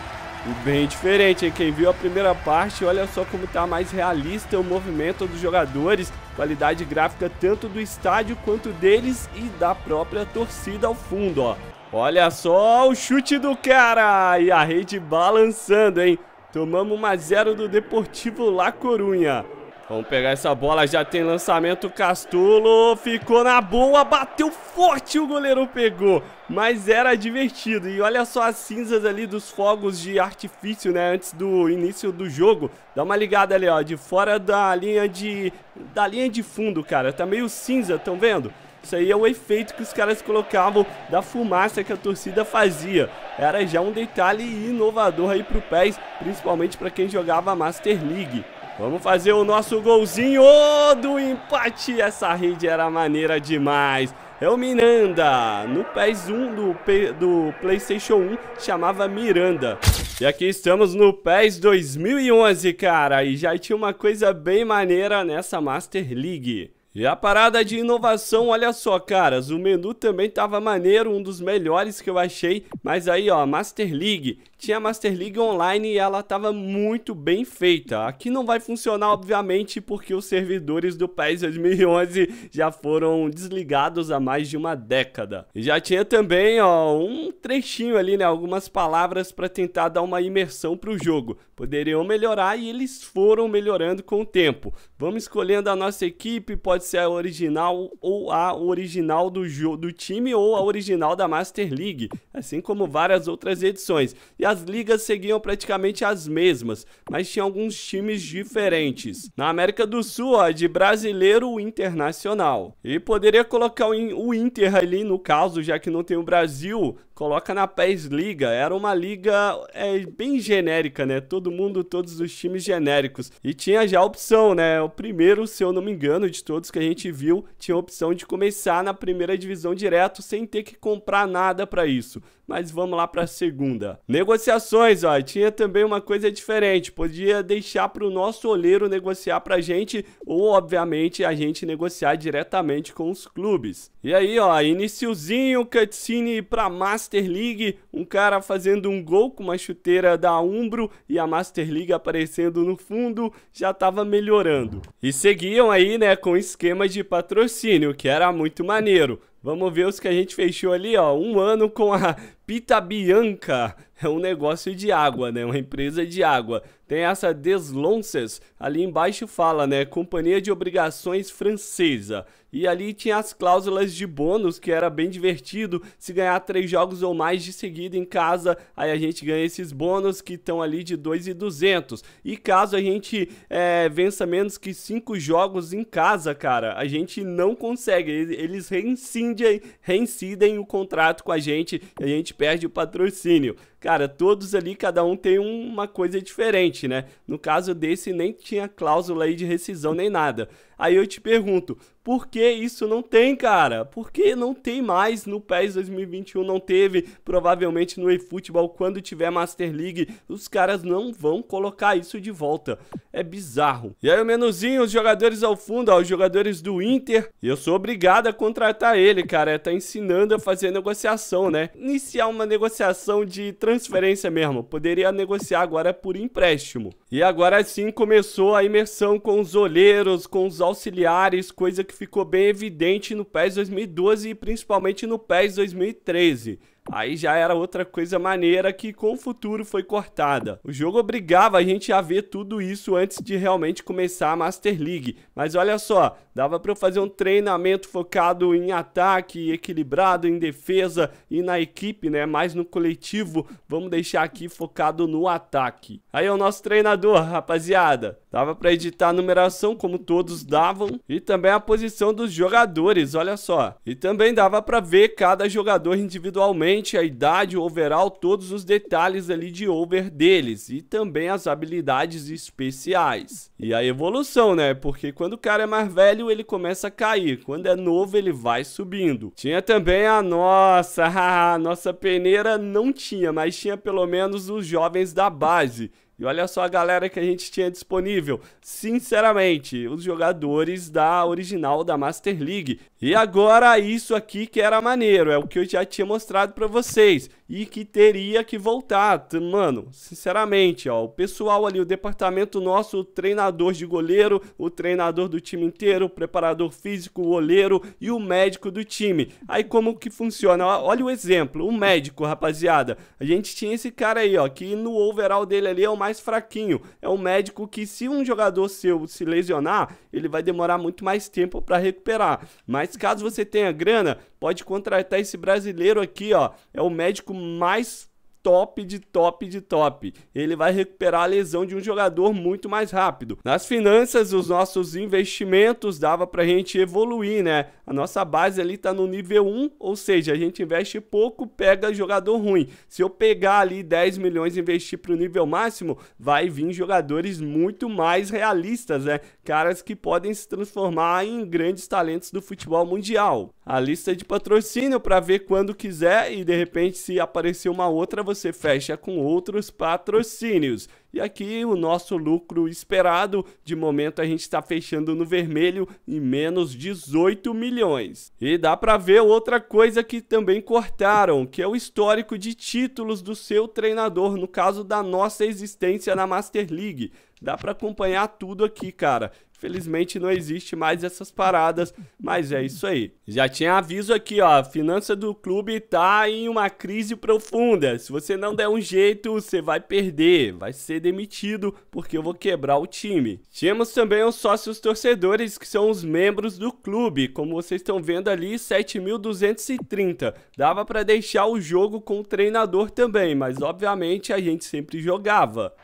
e bem diferente, hein? Quem viu a primeira parte, olha só como tá mais realista o movimento dos jogadores, qualidade gráfica tanto do estádio quanto deles e da própria torcida ao fundo, ó. Olha só o chute do cara e a rede balançando, hein? Tomamos uma zero do Deportivo La Corunha. Vamos pegar essa bola, já tem lançamento, Castulo ficou na boa, bateu forte, o goleiro pegou, mas era divertido. E olha só as cinzas ali dos fogos de artifício, né, antes do início do jogo. Dá uma ligada ali, ó, de fora da linha de da linha de fundo, cara. Tá meio cinza, estão vendo? Isso aí é o efeito que os caras colocavam da fumaça que a torcida fazia. Era já um detalhe inovador aí pro PES, principalmente para quem jogava Master League. Vamos fazer o nosso golzinho oh, do empate. Essa rede era maneira demais. É o Miranda. No PES 1 do, do PlayStation 1 chamava Miranda. E aqui estamos no PES 2011, cara. E já tinha uma coisa bem maneira nessa Master League. E a parada de inovação, olha só, caras, o menu também tava maneiro, um dos melhores que eu achei, mas aí, ó, Master League, tinha a Master League Online e ela estava muito bem feita. Aqui não vai funcionar, obviamente, porque os servidores do PES 2011 já foram desligados há mais de uma década. E já tinha também, ó, um trechinho ali, né, algumas palavras para tentar dar uma imersão para o jogo. Poderiam melhorar e eles foram melhorando com o tempo. Vamos escolhendo a nossa equipe, pode ser a original ou a original do, do time ou a original da Master League, assim como várias outras edições. E as ligas seguiam praticamente as mesmas, mas tinha alguns times diferentes. Na América do Sul, ó, de brasileiro internacional. E poderia colocar o Inter ali no caso, já que não tem o Brasil, coloca na PES Liga. Era uma liga é, bem genérica, né? Todo mundo, todos os times genéricos. E tinha já a opção, né? O primeiro, se eu não me engano, de todos que a gente viu, tinha a opção de começar na primeira divisão direto sem ter que comprar nada para isso. Mas vamos lá para a segunda. Negociação negociações, ó, tinha também uma coisa diferente. Podia deixar para o nosso olheiro negociar para a gente ou, obviamente, a gente negociar diretamente com os clubes. E aí, ó, iniciozinho, cutscene para Master League, um cara fazendo um gol com uma chuteira da Umbro e a Master League aparecendo no fundo, já estava melhorando. E seguiam aí, né, com esquema de patrocínio, que era muito maneiro. Vamos ver os que a gente fechou ali, ó. Um ano com a Pita Bianca. É um negócio de água, né? Uma empresa de água. Tem essa Deslonces. Ali embaixo fala, né? Companhia de Obrigações Francesa. E ali tinha as cláusulas de bônus, que era bem divertido. Se ganhar três jogos ou mais de seguida em casa, aí a gente ganha esses bônus que estão ali de 2,200. E caso a gente é, vença menos que cinco jogos em casa, cara, a gente não consegue. Eles reincidem, reincidem o contrato com a gente e a gente perde o patrocínio. Cara, todos ali, cada um tem uma coisa diferente, né? No caso desse, nem tinha cláusula aí de rescisão nem nada. Aí eu te pergunto, por que isso não tem, cara? Por que não tem mais no PES 2021? Não teve, provavelmente no eFootball, quando tiver Master League, os caras não vão colocar isso de volta. É bizarro. E aí o menuzinho, os jogadores ao fundo, ó, os jogadores do Inter, e eu sou obrigado a contratar ele, cara. É, tá ensinando a fazer negociação, né? Iniciar uma negociação de transferência mesmo, poderia negociar agora por empréstimo. E agora sim começou a imersão com os olheiros, com os auxiliares, coisa que ficou bem evidente no PES 2012 e principalmente no PES 2013. Aí já era outra coisa maneira que com o futuro foi cortada. O jogo obrigava a gente a ver tudo isso antes de realmente começar a Master League. Mas olha só, dava para eu fazer um treinamento focado em ataque, equilibrado em defesa e na equipe, né? Mais no coletivo. Vamos deixar aqui focado no ataque. Aí é o nosso treinador, rapaziada. Dava para editar a numeração como todos davam e também a posição dos jogadores, olha só. E também dava para ver cada jogador individualmente frente, a idade, o overall, todos os detalhes ali de over deles e também as habilidades especiais. E a evolução, né? Porque quando o cara é mais velho, ele começa a cair. Quando é novo, ele vai subindo. Tinha também a nossa, a nossa peneira não tinha, mas tinha pelo menos os jovens da base. E olha só a galera que a gente tinha disponível. Sinceramente, os jogadores da original da Master League. E agora isso aqui que era maneiro, é o que eu já tinha mostrado para vocês e que teria que voltar. Mano, sinceramente, ó, o pessoal ali, o departamento nosso, o treinador de goleiro, o treinador do time inteiro, o preparador físico, o goleiro e o médico do time. Aí como que funciona? Olha o exemplo, o médico, rapaziada. A gente tinha esse cara aí, ó, que no overall dele ali é o mais fraquinho. É um médico que se um jogador seu se lesionar, ele vai demorar muito mais tempo para recuperar. Mas caso você tenha grana, pode contratar esse brasileiro aqui, ó. É o médico mais top de top de top. Ele vai recuperar a lesão de um jogador muito mais rápido. Nas finanças, os nossos investimentos dava pra gente evoluir, né? A nossa base ali tá no nível 1, ou seja, a gente investe pouco, pega jogador ruim. Se eu pegar ali 10 milhões e investir pro nível máximo, vai vir jogadores muito mais realistas, né? Caras que podem se transformar em grandes talentos do futebol mundial. A lista de patrocínio para ver quando quiser e de repente se aparecer uma outra você fecha com outros patrocínios. E aqui o nosso lucro esperado, de momento a gente está fechando no vermelho em menos 18 milhões. E dá para ver outra coisa que também cortaram, que é o histórico de títulos do seu treinador, no caso da nossa existência na Master League. Dá para acompanhar tudo aqui, cara. Felizmente não existe mais essas paradas, mas é isso aí. Já tinha aviso aqui, ó, a finança do clube tá em uma crise profunda. Se você não der um jeito, você vai perder, vai ser demitido, porque eu vou quebrar o time. Tínhamos também os sócios torcedores, que são os membros do clube, como vocês estão vendo ali, 7.230. Dava para deixar o jogo com o treinador também, mas obviamente a gente sempre jogava.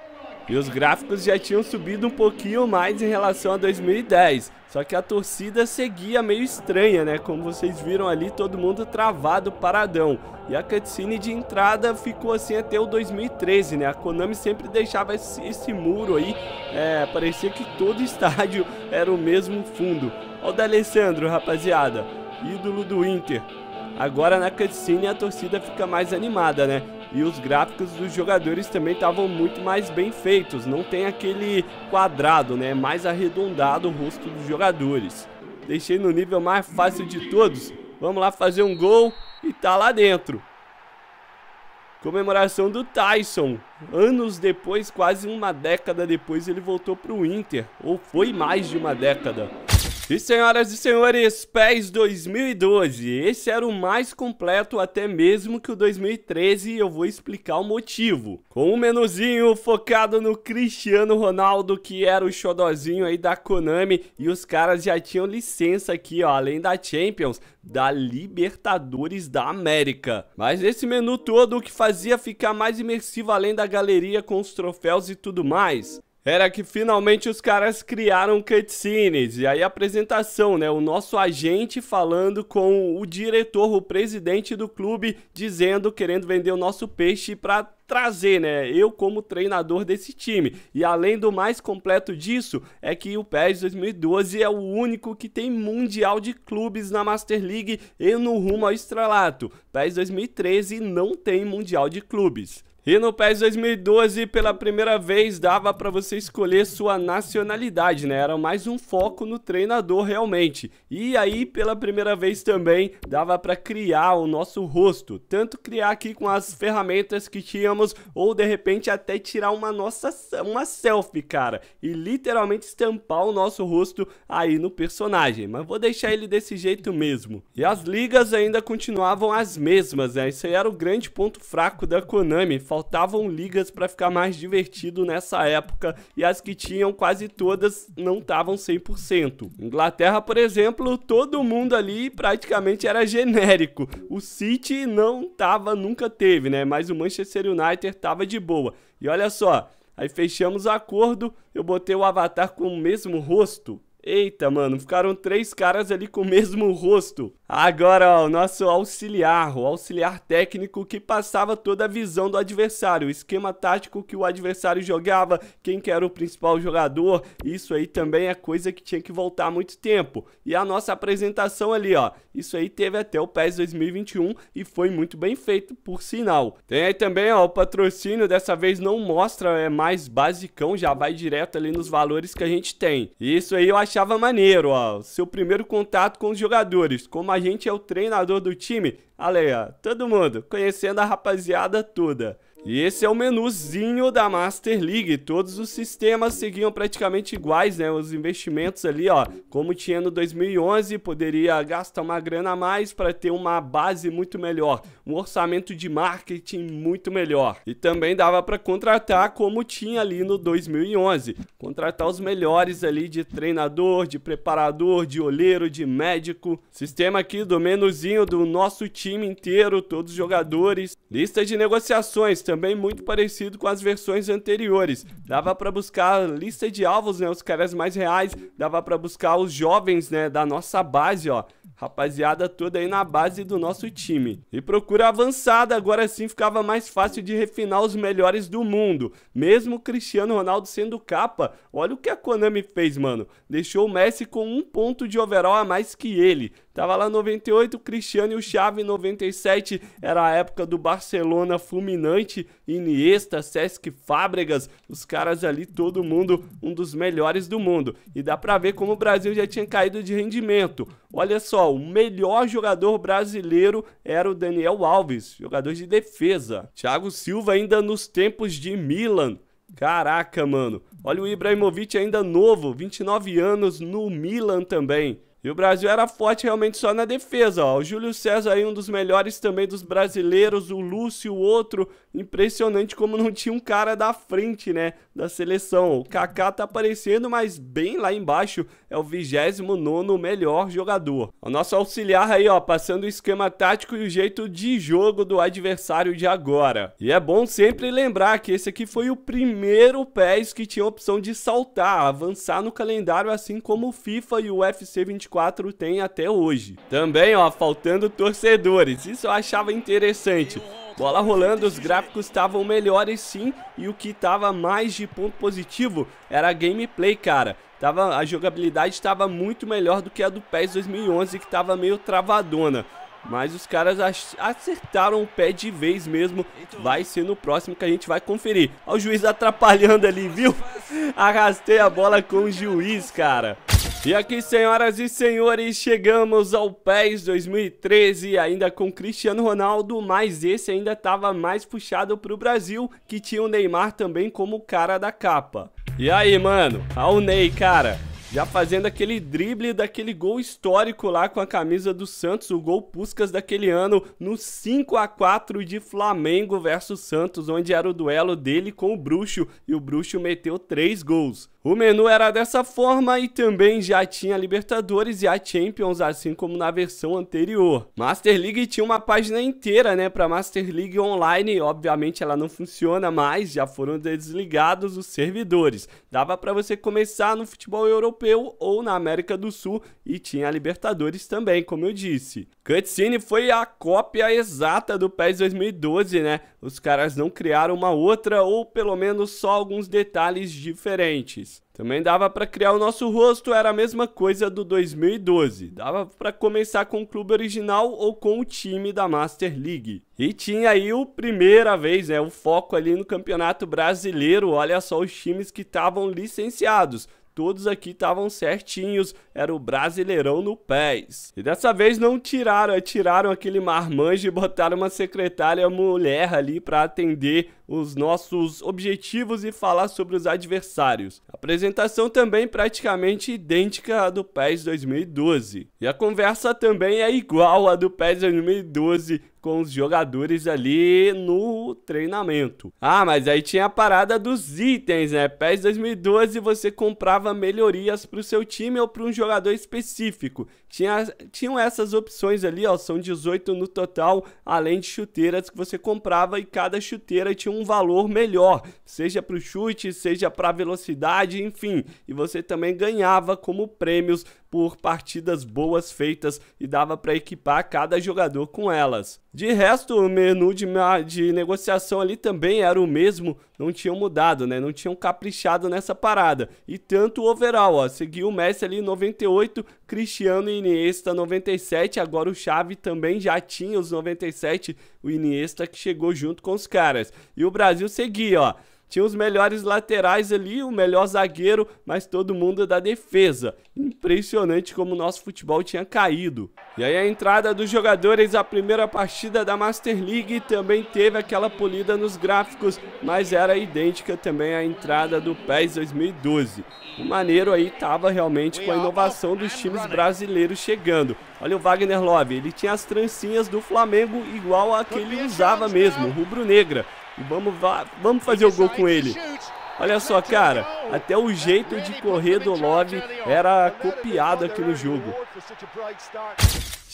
E os gráficos já tinham subido um pouquinho mais em relação a 2010. Só que a torcida seguia meio estranha, né? Como vocês viram ali, todo mundo travado, paradão. E a cutscene de entrada ficou assim até o 2013, né? A Konami sempre deixava esse, esse muro aí. É, parecia que todo estádio era o mesmo fundo. Olha o Alessandro, rapaziada. Ídolo do Inter. Agora na cutscene a torcida fica mais animada, né? e os gráficos dos jogadores também estavam muito mais bem feitos, não tem aquele quadrado, né, mais arredondado o rosto dos jogadores. Deixei no nível mais fácil de todos, vamos lá fazer um gol e tá lá dentro. Comemoração do Tyson. Anos depois, quase uma década depois, ele voltou para o Inter. Ou foi mais de uma década. E senhoras e senhores, PES 2012, esse era o mais completo até mesmo que o 2013 e eu vou explicar o motivo. Com um menuzinho focado no Cristiano Ronaldo, que era o xodozinho aí da Konami, e os caras já tinham licença aqui, ó, além da Champions, da Libertadores da América. Mas esse menu todo o que fazia ficar mais imersivo além da galeria com os troféus e tudo mais era que finalmente os caras criaram cutscenes. E aí a apresentação, né? O nosso agente falando com o diretor, o presidente do clube, dizendo, querendo vender o nosso peixe para trazer, né? Eu como treinador desse time. E além do mais completo disso, é que o PES 2012 é o único que tem mundial de clubes na Master League e no rumo ao estrelato. PES 2013 não tem mundial de clubes. E no PES 2012, pela primeira vez, dava para você escolher sua nacionalidade, né? Era mais um foco no treinador realmente. E aí, pela primeira vez também, dava para criar o nosso rosto, tanto criar aqui com as ferramentas que tínhamos ou de repente até tirar uma nossa uma selfie, cara, e literalmente estampar o nosso rosto aí no personagem. Mas vou deixar ele desse jeito mesmo. E as ligas ainda continuavam as mesmas, né? Isso aí era o grande ponto fraco da Konami Faltavam ligas para ficar mais divertido nessa época e as que tinham quase todas não estavam 100%. Inglaterra, por exemplo, todo mundo ali praticamente era genérico. O City não tava, nunca teve, né? Mas o Manchester United tava de boa. E olha só, aí fechamos o acordo, eu botei o avatar com o mesmo rosto Eita, mano, ficaram três caras ali com o mesmo rosto. Agora, ó, o nosso auxiliar, o auxiliar técnico que passava toda a visão do adversário, o esquema tático que o adversário jogava, quem que era o principal jogador, isso aí também é coisa que tinha que voltar há muito tempo. E a nossa apresentação ali, ó, isso aí teve até o PES 2021 e foi muito bem feito, por sinal. Tem aí também, ó, o patrocínio, dessa vez não mostra, é mais basicão, já vai direto ali nos valores que a gente tem. Isso aí eu acho achava maneiro, ó. Seu primeiro contato com os jogadores. Como a gente é o treinador do time. Olha aí, ó. Todo mundo. Conhecendo a rapaziada toda. E esse é o menuzinho da Master League. Todos os sistemas seguiam praticamente iguais, né? Os investimentos ali, ó, como tinha no 2011, poderia gastar uma grana a mais para ter uma base muito melhor, um orçamento de marketing muito melhor. E também dava para contratar como tinha ali no 2011, contratar os melhores ali de treinador, de preparador, de olheiro, de médico. Sistema aqui do menuzinho do nosso time inteiro, todos os jogadores. Lista de negociações também também muito parecido com as versões anteriores. Dava para buscar a lista de alvos, né, os caras mais reais, dava para buscar os jovens, né, da nossa base, ó. Rapaziada toda aí na base do nosso time. E procura avançada, agora sim ficava mais fácil de refinar os melhores do mundo. Mesmo Cristiano Ronaldo sendo capa, olha o que a Konami fez, mano. Deixou o Messi com um ponto de overall a mais que ele. Tava lá 98, o Cristiano e o Xavi 97, era a época do Barcelona fulminante, Iniesta, Sesc Fábregas, os caras ali, todo mundo, um dos melhores do mundo. E dá pra ver como o Brasil já tinha caído de rendimento. Olha só, o melhor jogador brasileiro era o Daniel Alves, jogador de defesa. Thiago Silva ainda nos tempos de Milan. Caraca, mano. Olha o Ibrahimovic ainda novo, 29 anos, no Milan também. E o Brasil era forte realmente só na defesa, ó. O Júlio César aí, um dos melhores também dos brasileiros, o Lúcio, outro. Impressionante como não tinha um cara da frente, né, da seleção. O Kaká tá aparecendo, mas bem lá embaixo é o 29 melhor jogador. O nosso auxiliar aí, ó, passando o esquema tático e o jeito de jogo do adversário de agora. E é bom sempre lembrar que esse aqui foi o primeiro PES que tinha a opção de saltar, avançar no calendário, assim como o FIFA e o UFC 24. 4 tem até hoje. Também, ó, faltando torcedores. Isso eu achava interessante. Bola rolando, os gráficos estavam melhores sim, e o que tava mais de ponto positivo era a gameplay, cara. Tava, a jogabilidade estava muito melhor do que a do PES 2011, que tava meio travadona. Mas os caras acertaram o pé de vez mesmo. Vai ser no próximo que a gente vai conferir. Olha o juiz atrapalhando ali, viu? Arrastei a bola com o juiz, cara. E aqui, senhoras e senhores, chegamos ao PES 2013, ainda com Cristiano Ronaldo, mas esse ainda estava mais puxado para o Brasil, que tinha o Neymar também como cara da capa. E aí, mano, o Ney, cara, já fazendo aquele drible daquele gol histórico lá com a camisa do Santos, o gol Puscas daquele ano no 5 a 4 de Flamengo versus Santos, onde era o duelo dele com o Bruxo e o Bruxo meteu três gols. O menu era dessa forma e também já tinha Libertadores e a Champions, assim como na versão anterior. Master League tinha uma página inteira, né, para Master League Online. Obviamente ela não funciona mais, já foram desligados os servidores. Dava para você começar no futebol europeu ou na América do Sul e tinha Libertadores também, como eu disse. Cutscene foi a cópia exata do PES 2012, né? Os caras não criaram uma outra ou pelo menos só alguns detalhes diferentes. Também dava para criar o nosso rosto, era a mesma coisa do 2012. Dava para começar com o clube original ou com o time da Master League. E tinha aí o primeira vez, né, o foco ali no Campeonato Brasileiro. Olha só os times que estavam licenciados todos aqui estavam certinhos, era o Brasileirão no pés. E dessa vez não tiraram, tiraram aquele marmanjo e botaram uma secretária mulher ali para atender os nossos objetivos e falar sobre os adversários. A apresentação também praticamente idêntica à do PES 2012. E a conversa também é igual à do PES 2012 com os jogadores ali no treinamento. Ah, mas aí tinha a parada dos itens, né? PES 2012 você comprava melhorias para o seu time ou para um jogador específico. Tinha, tinham essas opções ali, ó, são 18 no total, além de chuteiras que você comprava e cada chuteira tinha um um valor melhor, seja para o chute, seja para a velocidade, enfim. E você também ganhava como prêmios por partidas boas feitas e dava para equipar cada jogador com elas. De resto, o menu de, de negociação ali também era o mesmo, não tinham mudado, né? Não tinham caprichado nessa parada. E tanto o overall, ó, seguiu o Messi ali 98, Cristiano e Iniesta 97, agora o Xavi também já tinha os 97, o Iniesta que chegou junto com os caras. E o Brasil seguia, ó. Tinha os melhores laterais ali, o melhor zagueiro, mas todo mundo da defesa. Impressionante como o nosso futebol tinha caído. E aí a entrada dos jogadores, a primeira partida da Master League também teve aquela polida nos gráficos, mas era idêntica também à entrada do PES 2012. O maneiro aí tava realmente com a inovação dos times brasileiros chegando. Olha o Wagner Love, ele tinha as trancinhas do Flamengo igual a que ele usava mesmo, rubro-negra. E vamos, vamos fazer o gol com ele. Olha só, cara, até o jeito de correr do Love era copiado aqui no jogo.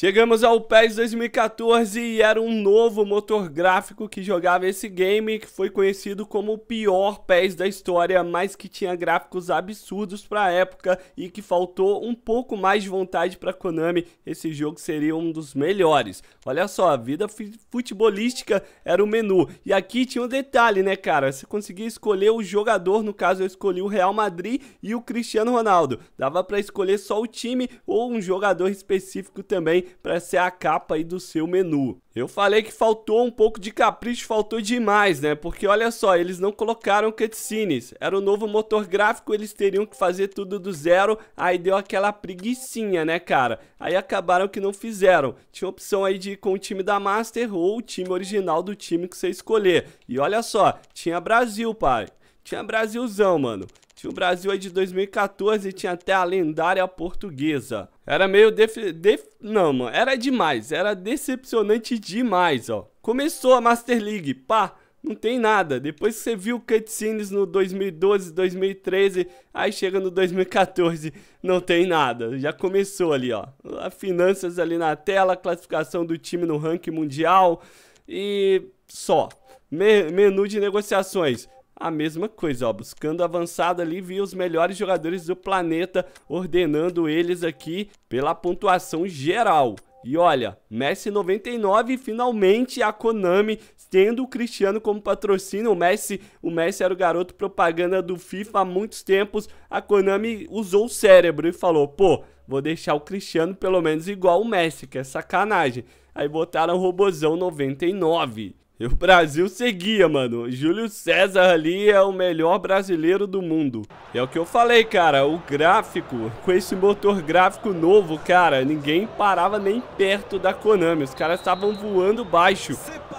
Chegamos ao PES 2014 e era um novo motor gráfico que jogava esse game, que foi conhecido como o pior PES da história, mas que tinha gráficos absurdos para a época e que faltou um pouco mais de vontade para Konami. Esse jogo seria um dos melhores. Olha só, a vida futebolística era o menu. E aqui tinha um detalhe, né, cara? Você conseguia escolher o jogador, no caso eu escolhi o Real Madrid e o Cristiano Ronaldo. Dava para escolher só o time ou um jogador específico também para ser a capa aí do seu menu. Eu falei que faltou um pouco de capricho, faltou demais, né? Porque olha só, eles não colocaram cutscenes. Era o novo motor gráfico, eles teriam que fazer tudo do zero. Aí deu aquela preguiçinha, né, cara? Aí acabaram que não fizeram. Tinha opção aí de ir com o time da Master ou o time original do time que você escolher. E olha só, tinha Brasil, pai. Tinha Brasilzão, mano. Se o Brasil é de 2014 e tinha até a lendária portuguesa. Era meio def... def... Não, mano, era demais. Era decepcionante demais, ó. Começou a Master League, pá. Não tem nada. Depois que você viu cutscenes no 2012, 2013, aí chega no 2014, não tem nada. Já começou ali, ó. As finanças ali na tela, classificação do time no ranking mundial e só. Me menu de negociações a mesma coisa, ó, buscando avançado ali, via os melhores jogadores do planeta, ordenando eles aqui pela pontuação geral. E olha, Messi 99 finalmente a Konami tendo o Cristiano como patrocínio. O Messi, o Messi era o garoto propaganda do FIFA há muitos tempos. A Konami usou o cérebro e falou: "Pô, vou deixar o Cristiano pelo menos igual o Messi, que é sacanagem". Aí botaram o Robozão 99. E o Brasil seguia, mano. Júlio César ali é o melhor brasileiro do mundo. E é o que eu falei, cara. O gráfico, com esse motor gráfico novo, cara, ninguém parava nem perto da Konami. Os caras estavam voando baixo.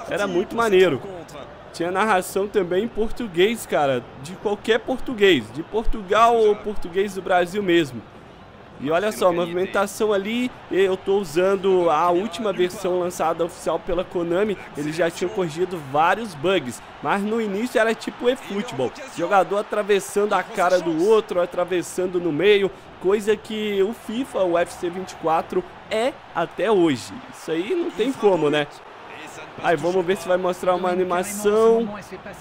Era muito maneiro. Tinha narração também em português, cara. De qualquer português. De Portugal ou português do Brasil mesmo. E olha só, a movimentação ali, eu estou usando a última versão lançada oficial pela Konami, eles já tinham corrigido vários bugs, mas no início era tipo eFootball, jogador atravessando a cara do outro, atravessando no meio, coisa que o FIFA, o FC 24 é até hoje. Isso aí não tem como, né? Aí vamos ver se vai mostrar uma animação.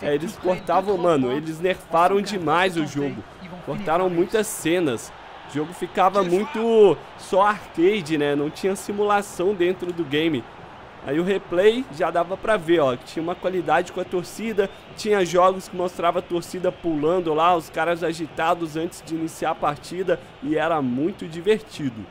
É, eles cortavam, mano, eles nerfaram demais o jogo. Cortaram muitas cenas. O jogo ficava muito só arcade, né? Não tinha simulação dentro do game. Aí o replay já dava pra ver, ó, que tinha uma qualidade com a torcida, tinha jogos que mostrava a torcida pulando lá, os caras agitados antes de iniciar a partida e era muito divertido.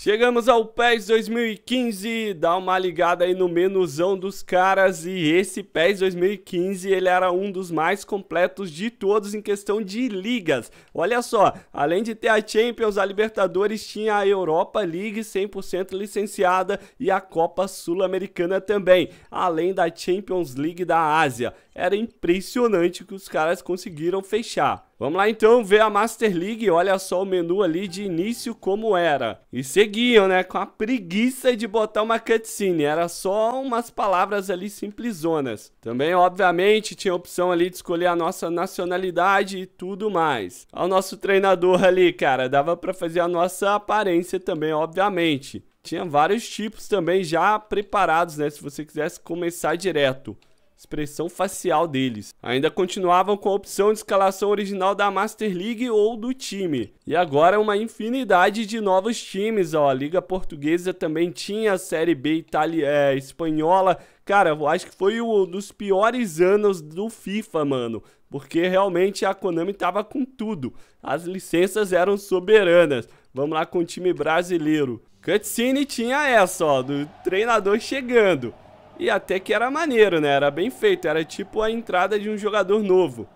Chegamos ao PES 2015, dá uma ligada aí no menuzão dos caras e esse PES 2015 ele era um dos mais completos de todos em questão de ligas. Olha só, além de ter a Champions, a Libertadores tinha a Europa League 100% licenciada e a Copa Sul-Americana também, além da Champions League da Ásia. Era impressionante que os caras conseguiram fechar. Vamos lá então ver a Master League, olha só o menu ali de início como era. E seguiam, né, com a preguiça de botar uma cutscene, era só umas palavras ali simplesonas. Também, obviamente, tinha a opção ali de escolher a nossa nacionalidade e tudo mais. o nosso treinador ali, cara, dava para fazer a nossa aparência também, obviamente. Tinha vários tipos também já preparados, né, se você quisesse começar direto expressão facial deles. Ainda continuavam com a opção de escalação original da Master League ou do time. E agora é uma infinidade de novos times, ó. A Liga Portuguesa também tinha a Série B Itali é, espanhola. Cara, eu acho que foi um dos piores anos do FIFA, mano. Porque realmente a Konami tava com tudo. As licenças eram soberanas. Vamos lá com o time brasileiro. Cutscene tinha essa, ó, do treinador chegando. E até que era maneiro, né? Era bem feito, era tipo a entrada de um jogador novo.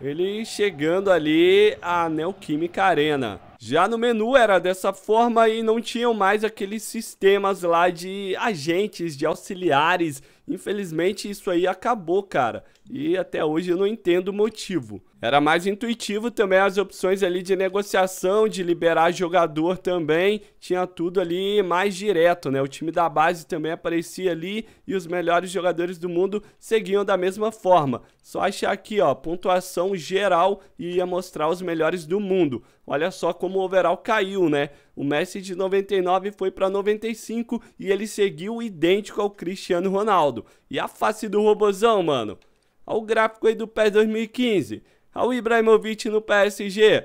Ele chegando ali à Neoquímica Arena. Já no menu era dessa forma e não tinham mais aqueles sistemas lá de agentes, de auxiliares. Infelizmente isso aí acabou, cara. E até hoje eu não entendo o motivo. Era mais intuitivo também as opções ali de negociação, de liberar jogador também. Tinha tudo ali mais direto, né? O time da base também aparecia ali e os melhores jogadores do mundo seguiam da mesma forma. Só achar aqui, ó, pontuação geral e ia mostrar os melhores do mundo. Olha só como o overall caiu, né? O Messi de 99 foi para 95 e ele seguiu idêntico ao Cristiano Ronaldo. E a face do robozão, mano? Ao gráfico aí do PES 2015, ao Ibrahimovic no PSG,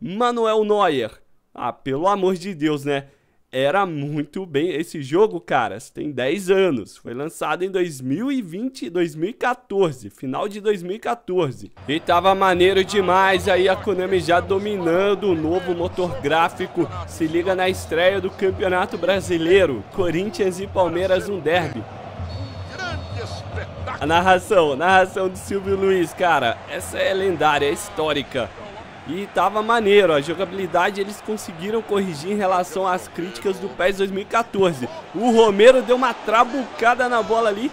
Manuel Neuer. Ah, pelo amor de Deus, né? era muito bem. Esse jogo, cara. tem 10 anos. Foi lançado em 2020, 2014, final de 2014. E tava maneiro demais aí a Konami já dominando o novo motor gráfico. Se liga na estreia do Campeonato Brasileiro, Corinthians e Palmeiras um derby. A narração, a narração de Silvio Luiz, cara, essa é lendária, é histórica. E tava maneiro, a jogabilidade eles conseguiram corrigir em relação às críticas do PES 2014. O Romero deu uma trabucada na bola ali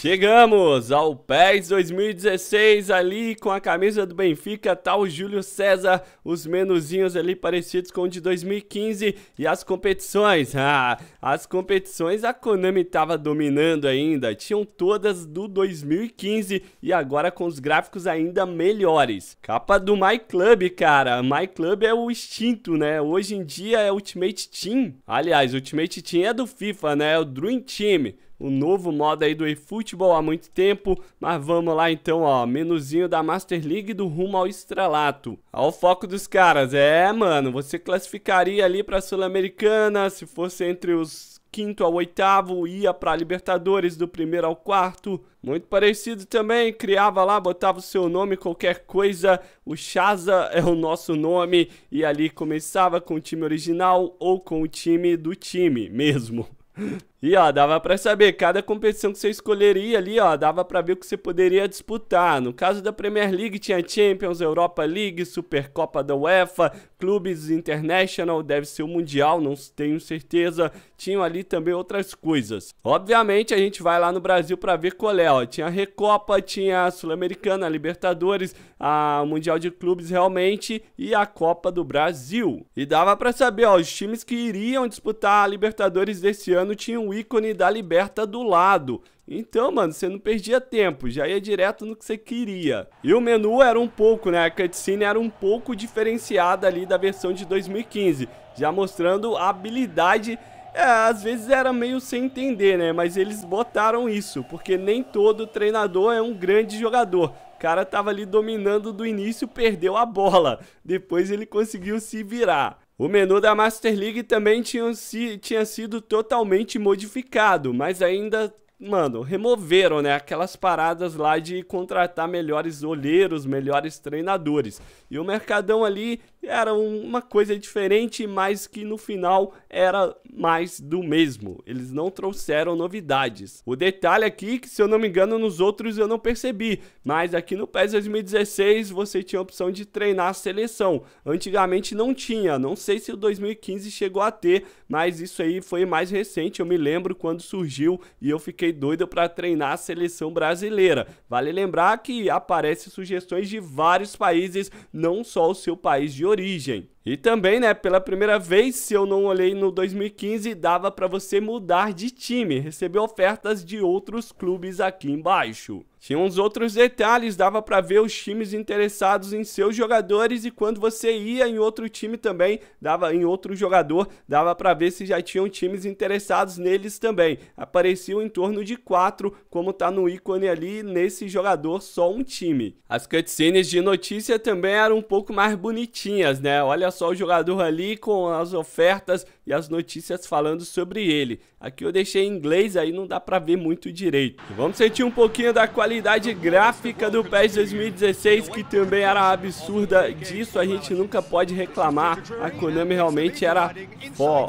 Chegamos ao PES 2016 ali com a camisa do Benfica, tá o Júlio César, os menuzinhos ali parecidos com o de 2015 e as competições. Ah, as competições a Konami tava dominando ainda, tinham todas do 2015 e agora com os gráficos ainda melhores. Capa do My Club, cara. My Club é o extinto, né? Hoje em dia é Ultimate Team. Aliás, Ultimate Team é do FIFA, né? É o Dream Team o novo modo aí do eFootball há muito tempo, mas vamos lá então, ó, menuzinho da Master League do rumo ao estrelato. Ao foco dos caras, é, mano, você classificaria ali para Sul-Americana, se fosse entre os quinto ao oitavo, ia para Libertadores do primeiro ao quarto. Muito parecido também, criava lá, botava o seu nome, qualquer coisa. O Chaza é o nosso nome e ali começava com o time original ou com o time do time mesmo. E ó, dava para saber cada competição que você escolheria ali, ó, dava para ver o que você poderia disputar. No caso da Premier League tinha Champions, Europa League, Supercopa da UEFA, Clubes International, deve ser o Mundial, não tenho certeza. Tinham ali também outras coisas. Obviamente a gente vai lá no Brasil para ver qual é, ó. Tinha a Recopa, tinha a Sul-Americana, a Libertadores, a Mundial de Clubes realmente e a Copa do Brasil. E dava para saber, ó, os times que iriam disputar a Libertadores desse ano tinham o ícone da Liberta do lado. Então, mano, você não perdia tempo, já ia direto no que você queria. E o menu era um pouco, né? A cutscene era um pouco diferenciada ali da versão de 2015, já mostrando a habilidade. É, às vezes era meio sem entender, né? Mas eles botaram isso, porque nem todo treinador é um grande jogador. O cara tava ali dominando do início, perdeu a bola. Depois ele conseguiu se virar. O menu da Master League também tinha, tinha sido totalmente modificado, mas ainda mano, removeram, né? Aquelas paradas lá de contratar melhores olheiros, melhores treinadores. E o Mercadão ali era uma coisa diferente, mas que no final era mais do mesmo. Eles não trouxeram novidades. O detalhe aqui que, se eu não me engano, nos outros eu não percebi, mas aqui no PES 2016 você tinha a opção de treinar a seleção. Antigamente não tinha, não sei se o 2015 chegou a ter, mas isso aí foi mais recente, eu me lembro quando surgiu e eu fiquei fiquei doido para treinar a seleção brasileira. Vale lembrar que aparecem sugestões de vários países, não só o seu país de origem. E também, né, pela primeira vez, se eu não olhei no 2015, dava para você mudar de time, receber ofertas de outros clubes aqui embaixo. Tinha uns outros detalhes, dava para ver os times interessados em seus jogadores e quando você ia em outro time também, dava em outro jogador, dava para ver se já tinham times interessados neles também. Apareciam em torno de quatro, como tá no ícone ali, nesse jogador só um time. As cutscenes de notícia também eram um pouco mais bonitinhas, né? Olha Olha só o jogador ali com as ofertas e as notícias falando sobre ele. Aqui eu deixei em inglês, aí não dá pra ver muito direito. Vamos sentir um pouquinho da qualidade gráfica do PES 2016, que também era absurda. Disso a gente nunca pode reclamar. A Konami realmente era fo,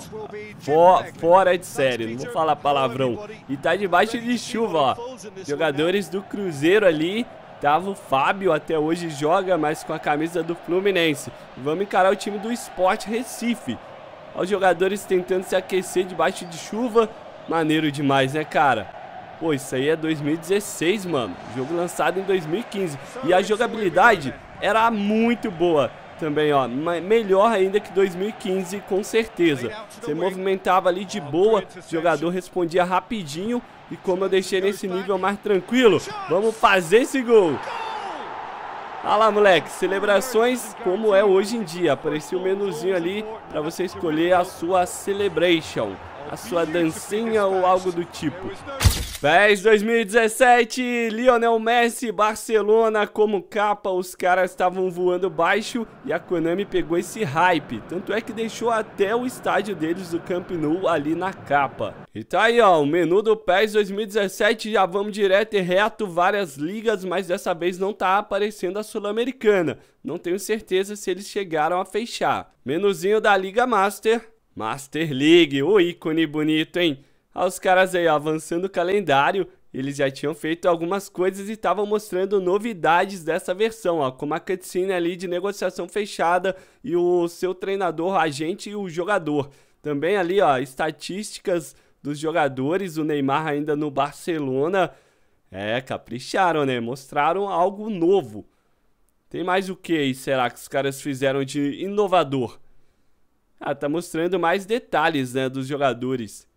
fo, fora de série, não vou falar palavrão. E tá debaixo de chuva, ó. Jogadores do Cruzeiro ali oitavo. Fábio até hoje joga, mas com a camisa do Fluminense. Vamos encarar o time do Sport Recife. Olha os jogadores tentando se aquecer debaixo de chuva. Maneiro demais, né, cara? Pô, isso aí é 2016, mano. Jogo lançado em 2015. E a jogabilidade era muito boa também, ó. Melhor ainda que 2015, com certeza. Você movimentava ali de boa, o jogador respondia rapidinho e como eu deixei nesse nível mais tranquilo, vamos fazer esse gol. Olha lá, moleque, celebrações como é hoje em dia. Apareceu o um menuzinho ali para você escolher a sua celebration a sua dancinha ou algo do tipo. PES 2017, Lionel Messi, Barcelona como capa, os caras estavam voando baixo e a Konami pegou esse hype, tanto é que deixou até o estádio deles do Camp Nou ali na capa. E tá aí ó, o menu do PES 2017, já vamos direto e reto, várias ligas, mas dessa vez não tá aparecendo a Sul-Americana, não tenho certeza se eles chegaram a fechar. Menuzinho da Liga Master, Master League, o ícone bonito, hein? Aos caras aí, ó, avançando o calendário, eles já tinham feito algumas coisas e estavam mostrando novidades dessa versão, ó, como a cutscene ali de negociação fechada e o seu treinador, agente e o jogador. Também ali, ó, estatísticas dos jogadores, o Neymar ainda no Barcelona. É, capricharam, né? Mostraram algo novo. Tem mais o que aí, será que os caras fizeram de inovador? Ah, tá mostrando mais detalhes, né, dos jogadores.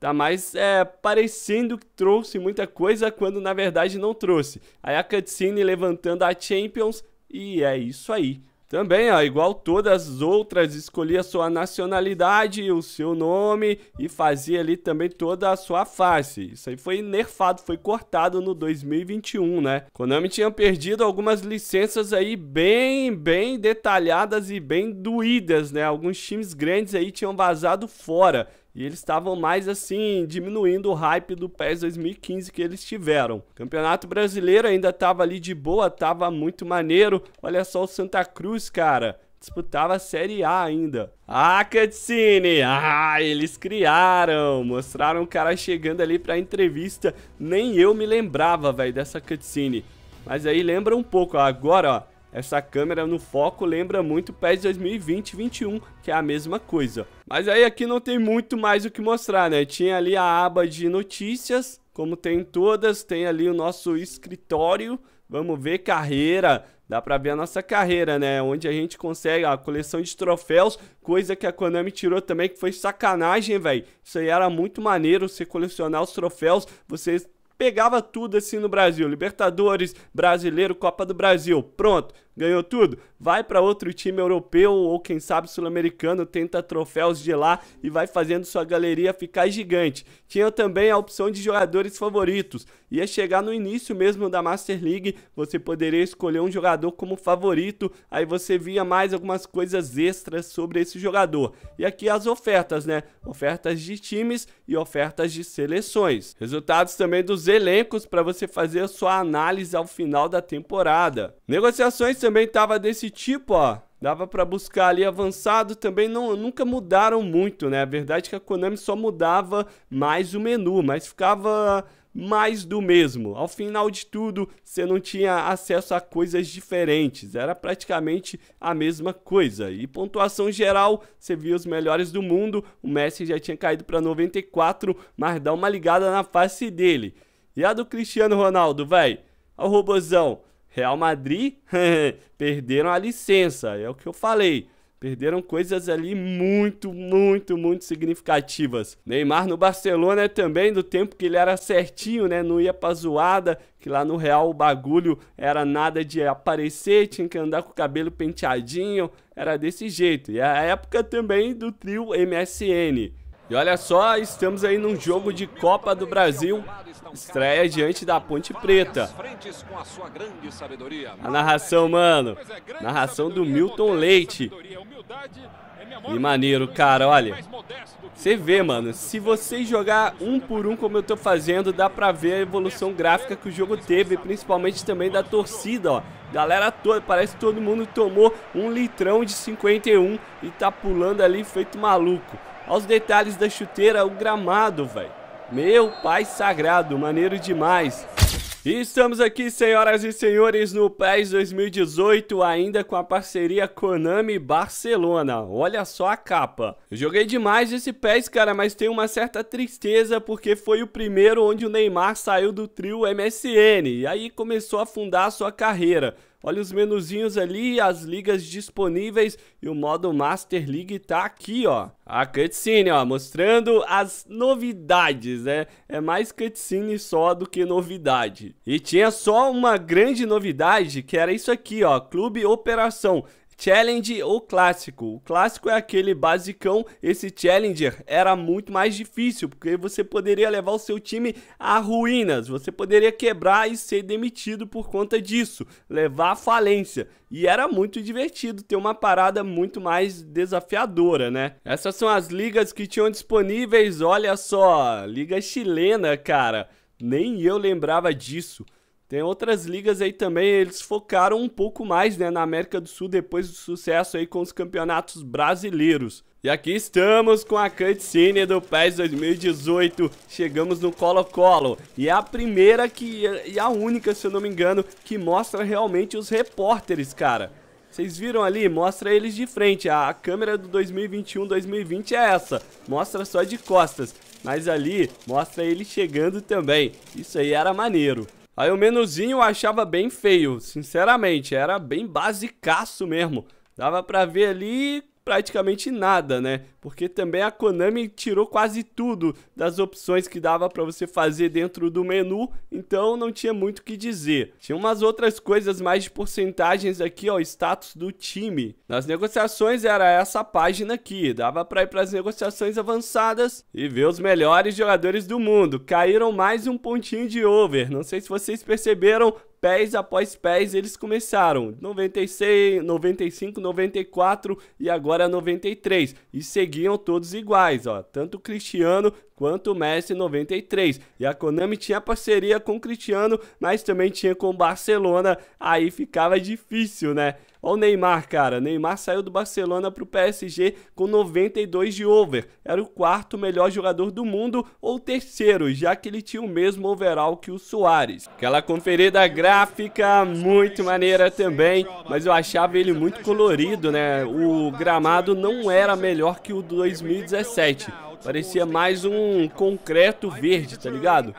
Tá mais é, parecendo que trouxe muita coisa quando na verdade não trouxe. Aí a cutscene levantando a Champions e é isso aí. Também, ó, igual todas as outras, escolhia sua nacionalidade, o seu nome e fazia ali também toda a sua face. Isso aí foi nerfado, foi cortado no 2021, né? Konami tinha perdido algumas licenças aí bem, bem detalhadas e bem doídas, né? Alguns times grandes aí tinham vazado fora. E eles estavam mais assim, diminuindo o hype do PES 2015 que eles tiveram. O Campeonato Brasileiro ainda tava ali de boa, tava muito maneiro. Olha só o Santa Cruz, cara. Disputava a Série A ainda. Ah, cutscene! Ah, eles criaram! Mostraram o cara chegando ali pra entrevista. Nem eu me lembrava, velho, dessa cutscene. Mas aí lembra um pouco, ó. agora, ó. Essa câmera no foco lembra muito o PES 2020-21, que é a mesma coisa. Mas aí aqui não tem muito mais o que mostrar, né? Tinha ali a aba de notícias, como tem todas, tem ali o nosso escritório. Vamos ver carreira, dá para ver a nossa carreira, né? Onde a gente consegue a coleção de troféus, coisa que a Konami tirou também, que foi sacanagem, velho. Isso aí era muito maneiro, você colecionar os troféus, você pegava tudo assim no Brasil. Libertadores, Brasileiro, Copa do Brasil. Pronto ganhou tudo, vai para outro time europeu ou quem sabe sul-americano, tenta troféus de lá e vai fazendo sua galeria ficar gigante. Tinha também a opção de jogadores favoritos. Ia chegar no início mesmo da Master League, você poderia escolher um jogador como favorito, aí você via mais algumas coisas extras sobre esse jogador. E aqui as ofertas, né? Ofertas de times e ofertas de seleções. Resultados também dos elencos para você fazer a sua análise ao final da temporada. Negociações também tava desse tipo, ó. Dava para buscar ali avançado, também não, nunca mudaram muito, né? A verdade é que a Konami só mudava mais o menu, mas ficava mais do mesmo. Ao final de tudo, você não tinha acesso a coisas diferentes, era praticamente a mesma coisa. E pontuação geral, você via os melhores do mundo, o Messi já tinha caído para 94, mas dá uma ligada na face dele. E a do Cristiano Ronaldo, velho, o robozão Real Madrid perderam a licença, é o que eu falei. Perderam coisas ali muito, muito, muito significativas. Neymar no Barcelona é também do tempo que ele era certinho, né? Não ia pra zoada, que lá no Real o bagulho era nada de aparecer, tinha que andar com o cabelo penteadinho, era desse jeito. E a época também do trio MSN. E olha só, estamos aí num jogo de Copa do Brasil, estreia diante da Ponte Preta. A narração, mano, narração do Milton Leite. E maneiro, cara, olha. Você vê, mano, se você jogar um por um como eu tô fazendo, dá pra ver a evolução gráfica que o jogo teve, principalmente também da torcida, ó. Galera toda, parece que todo mundo tomou um litrão de 51 e tá pulando ali feito maluco aos detalhes da chuteira, o gramado, velho. Meu pai sagrado, maneiro demais. E estamos aqui, senhoras e senhores, no PES 2018, ainda com a parceria Konami Barcelona. Olha só a capa. Eu joguei demais esse PES, cara, mas tem uma certa tristeza porque foi o primeiro onde o Neymar saiu do trio MSN e aí começou a fundar a sua carreira. Olha os menuzinhos ali, as ligas disponíveis e o modo Master League tá aqui, ó. A cutscene, ó, mostrando as novidades, né? É mais cutscene só do que novidade. E tinha só uma grande novidade, que era isso aqui, ó, Clube Operação. Challenge ou clássico. O clássico é aquele basicão, esse Challenger era muito mais difícil, porque você poderia levar o seu time a ruínas, você poderia quebrar e ser demitido por conta disso, levar à falência. E era muito divertido ter uma parada muito mais desafiadora, né? Essas são as ligas que tinham disponíveis, olha só, liga chilena, cara. Nem eu lembrava disso. Tem outras ligas aí também, eles focaram um pouco mais né, na América do Sul depois do sucesso aí com os campeonatos brasileiros. E aqui estamos com a cutscene do PES 2018, chegamos no Colo-Colo, e é a primeira que, e a única, se eu não me engano, que mostra realmente os repórteres, cara. Vocês viram ali? Mostra eles de frente, a câmera do 2021-2020 é essa, mostra só de costas, mas ali mostra ele chegando também, isso aí era maneiro. Aí o menuzinho eu achava bem feio, sinceramente, era bem basicaço mesmo. Dava pra ver ali praticamente nada, né? Porque também a Konami tirou quase tudo das opções que dava para você fazer dentro do menu, então não tinha muito o que dizer. Tinha umas outras coisas mais de porcentagens aqui, ó, status do time. Nas negociações era essa página aqui, dava para ir para as negociações avançadas e ver os melhores jogadores do mundo. Caíram mais um pontinho de over, não sei se vocês perceberam, pés após pés eles começaram. 96, 95, 94 e agora 93. E seguiam todos iguais, ó. Tanto o Cristiano quanto o Messi 93. E a Konami tinha parceria com o Cristiano, mas também tinha com o Barcelona. Aí ficava difícil, né? Olha o Neymar, cara. Neymar saiu do Barcelona para o PSG com 92 de over. Era o quarto melhor jogador do mundo ou terceiro, já que ele tinha o mesmo overall que o Soares. Aquela conferida gráfica muito maneira também, mas eu achava ele muito colorido, né? O gramado não era melhor que o 2017. Parecia mais um concreto verde, tá ligado?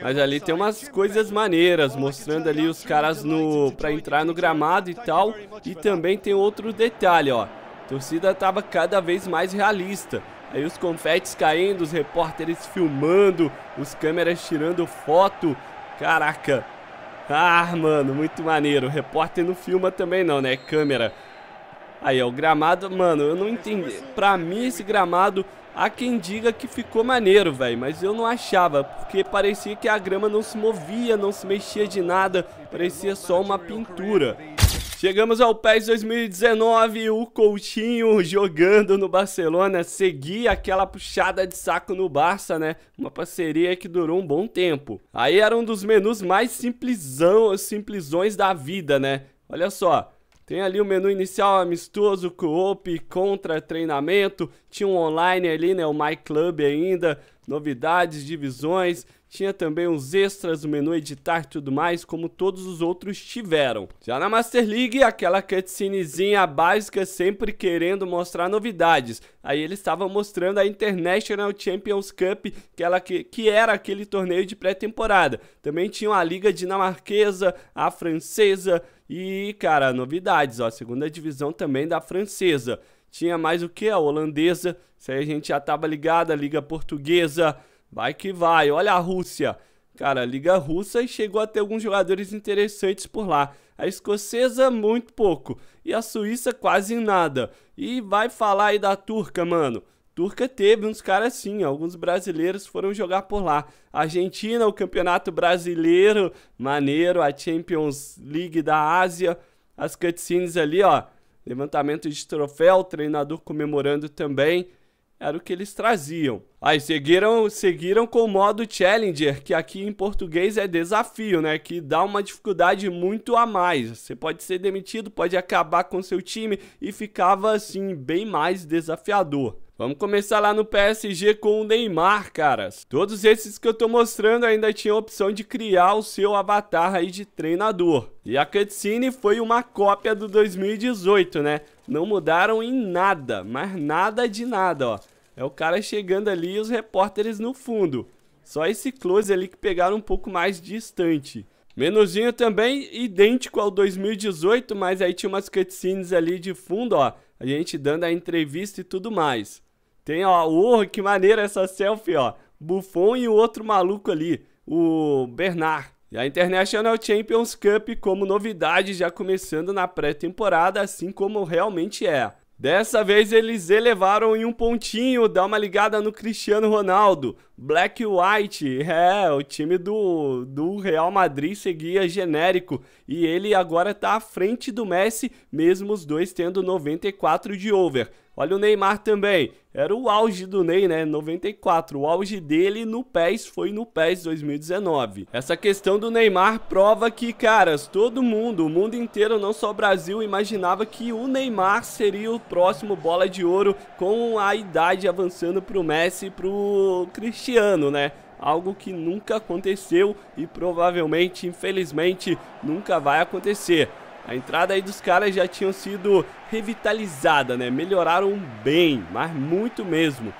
Mas ali tem umas coisas maneiras, mostrando ali os caras no para entrar no gramado e tal. E também tem outro detalhe, ó. A torcida tava cada vez mais realista. Aí os confetes caindo, os repórteres filmando, os câmeras tirando foto. Caraca. Ah, mano, muito maneiro. O repórter não filma também não, né? Câmera. Aí, ó, o gramado, mano, eu não entendi. Pra mim, esse gramado Há quem diga que ficou maneiro, velho, mas eu não achava, porque parecia que a grama não se movia, não se mexia de nada, parecia só uma pintura. Chegamos ao PES 2019, o Coutinho jogando no Barcelona, seguia aquela puxada de saco no Barça, né? Uma parceria que durou um bom tempo. Aí era um dos menus mais simplesão, simplesões da vida, né? Olha só, tem ali o menu inicial amistoso, co-op, contra treinamento, tinha um online ali, né, o My Club ainda, novidades, divisões, tinha também os extras, o menu editar e tudo mais, como todos os outros tiveram. Já na Master League, aquela cutscenezinha básica sempre querendo mostrar novidades. Aí ele estava mostrando a International Champions Cup, que, ela, que, que era aquele torneio de pré-temporada. Também tinha a Liga Dinamarquesa, a Francesa, e, cara, novidades, ó, segunda divisão também da francesa. Tinha mais o que? A holandesa. Isso aí a gente já tava ligado, a Liga Portuguesa. Vai que vai. Olha a Rússia. Cara, a Liga Russa chegou a ter alguns jogadores interessantes por lá. A escocesa, muito pouco. E a Suíça, quase nada. E vai falar aí da turca, mano turca teve uns caras assim, alguns brasileiros foram jogar por lá. Argentina, o Campeonato Brasileiro, maneiro, a Champions League da Ásia, as cutscenes ali, ó, levantamento de troféu, treinador comemorando também. Era o que eles traziam. Aí seguiram, seguiram com o modo Challenger, que aqui em português é desafio, né? Que dá uma dificuldade muito a mais. Você pode ser demitido, pode acabar com seu time e ficava assim bem mais desafiador. Vamos começar lá no PSG com o Neymar, caras. Todos esses que eu tô mostrando ainda tinham a opção de criar o seu avatar aí de treinador. E a cutscene foi uma cópia do 2018, né? Não mudaram em nada, mas nada de nada, ó. É o cara chegando ali e os repórteres no fundo. Só esse close ali que pegaram um pouco mais distante. Menuzinho também idêntico ao 2018, mas aí tinha umas cutscenes ali de fundo, ó. A gente dando a entrevista e tudo mais. Tem, ó, oh, que maneira essa selfie, ó. Buffon e o outro maluco ali, o Bernard. E a International Champions Cup como novidade já começando na pré-temporada, assim como realmente é. Dessa vez eles elevaram em um pontinho, dá uma ligada no Cristiano Ronaldo. Black White, é, o time do, do Real Madrid seguia genérico e ele agora tá à frente do Messi, mesmo os dois tendo 94 de over. Olha o Neymar também. Era o auge do Ney, né? 94. O auge dele no PES foi no PES 2019. Essa questão do Neymar prova que, caras, todo mundo, o mundo inteiro, não só o Brasil, imaginava que o Neymar seria o próximo bola de ouro com a idade avançando pro Messi e pro Cristiano, né? algo que nunca aconteceu e provavelmente, infelizmente, nunca vai acontecer. A entrada aí dos caras já tinha sido revitalizada, né? Melhoraram bem, mas muito mesmo.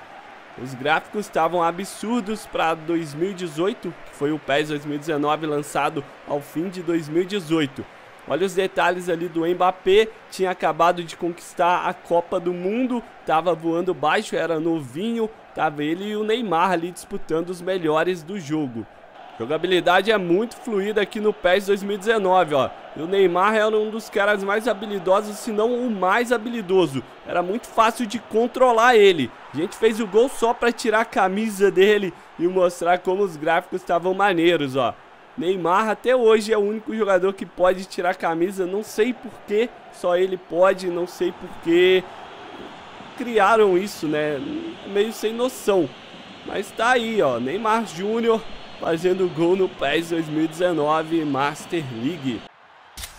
Os gráficos estavam absurdos para 2018, que foi o PES 2019 lançado ao fim de 2018. Olha os detalhes ali do Mbappé, tinha acabado de conquistar a Copa do Mundo, estava voando baixo, era novinho, tava ele e o Neymar ali disputando os melhores do jogo. Jogabilidade é muito fluida aqui no PES 2019, ó. E o Neymar era um dos caras mais habilidosos, se não o mais habilidoso. Era muito fácil de controlar ele. A gente fez o gol só para tirar a camisa dele e mostrar como os gráficos estavam maneiros, ó. Neymar até hoje é o único jogador que pode tirar a camisa, não sei porquê, só ele pode, não sei porquê. Criaram isso, né? Meio sem noção. Mas tá aí, ó, Neymar Júnior fazendo gol no PES 2019 Master League.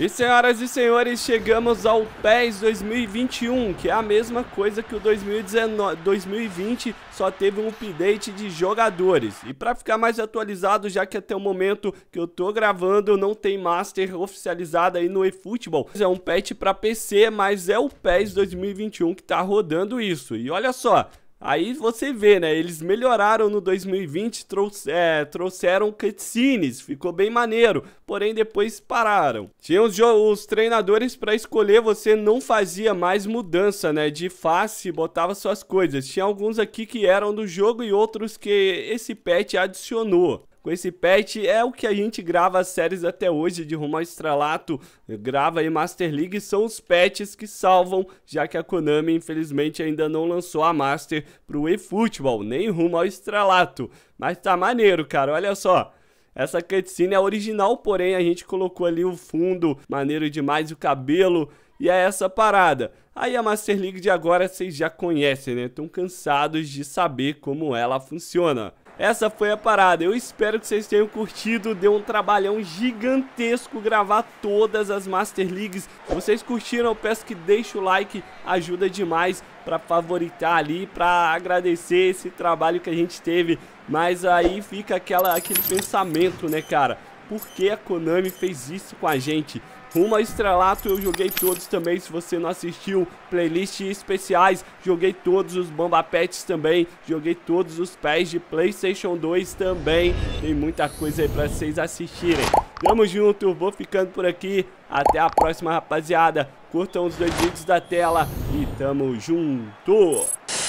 E senhoras e senhores, chegamos ao PES 2021, que é a mesma coisa que o 2019, 2020, só teve um update de jogadores. E para ficar mais atualizado, já que até o momento que eu tô gravando não tem Master oficializado aí no eFootball. É um patch para PC, mas é o PES 2021 que tá rodando isso. E olha só, Aí você vê, né? Eles melhoraram no 2020, trouxe, é, trouxeram cutscenes, ficou bem maneiro, porém depois pararam. Tinha os, os treinadores para escolher, você não fazia mais mudança, né? De face, botava suas coisas. Tinha alguns aqui que eram do jogo e outros que esse patch adicionou com esse patch é o que a gente grava as séries até hoje de rumo ao estralato, grava e Master League, são os patches que salvam, já que a Konami infelizmente ainda não lançou a Master pro eFootball, nem rumo ao estralato, mas tá maneiro cara, olha só. Essa cutscene é original, porém a gente colocou ali o fundo, maneiro demais, o cabelo, e é essa parada. Aí a Master League de agora vocês já conhecem, né? Estão cansados de saber como ela funciona essa foi a parada. Eu espero que vocês tenham curtido. Deu um trabalhão gigantesco gravar todas as Master Leagues. Se vocês curtiram, eu peço que deixe o like. Ajuda demais para favoritar ali, para agradecer esse trabalho que a gente teve. Mas aí fica aquela, aquele pensamento, né, cara? Por que a Konami fez isso com a gente? Rumo a Estrelato eu joguei todos também, se você não assistiu, playlist especiais, joguei todos os Bomba Pets também, joguei todos os pés de Playstation 2 também, tem muita coisa aí pra vocês assistirem. Tamo junto, vou ficando por aqui, até a próxima rapaziada, curtam os dois vídeos da tela e tamo junto!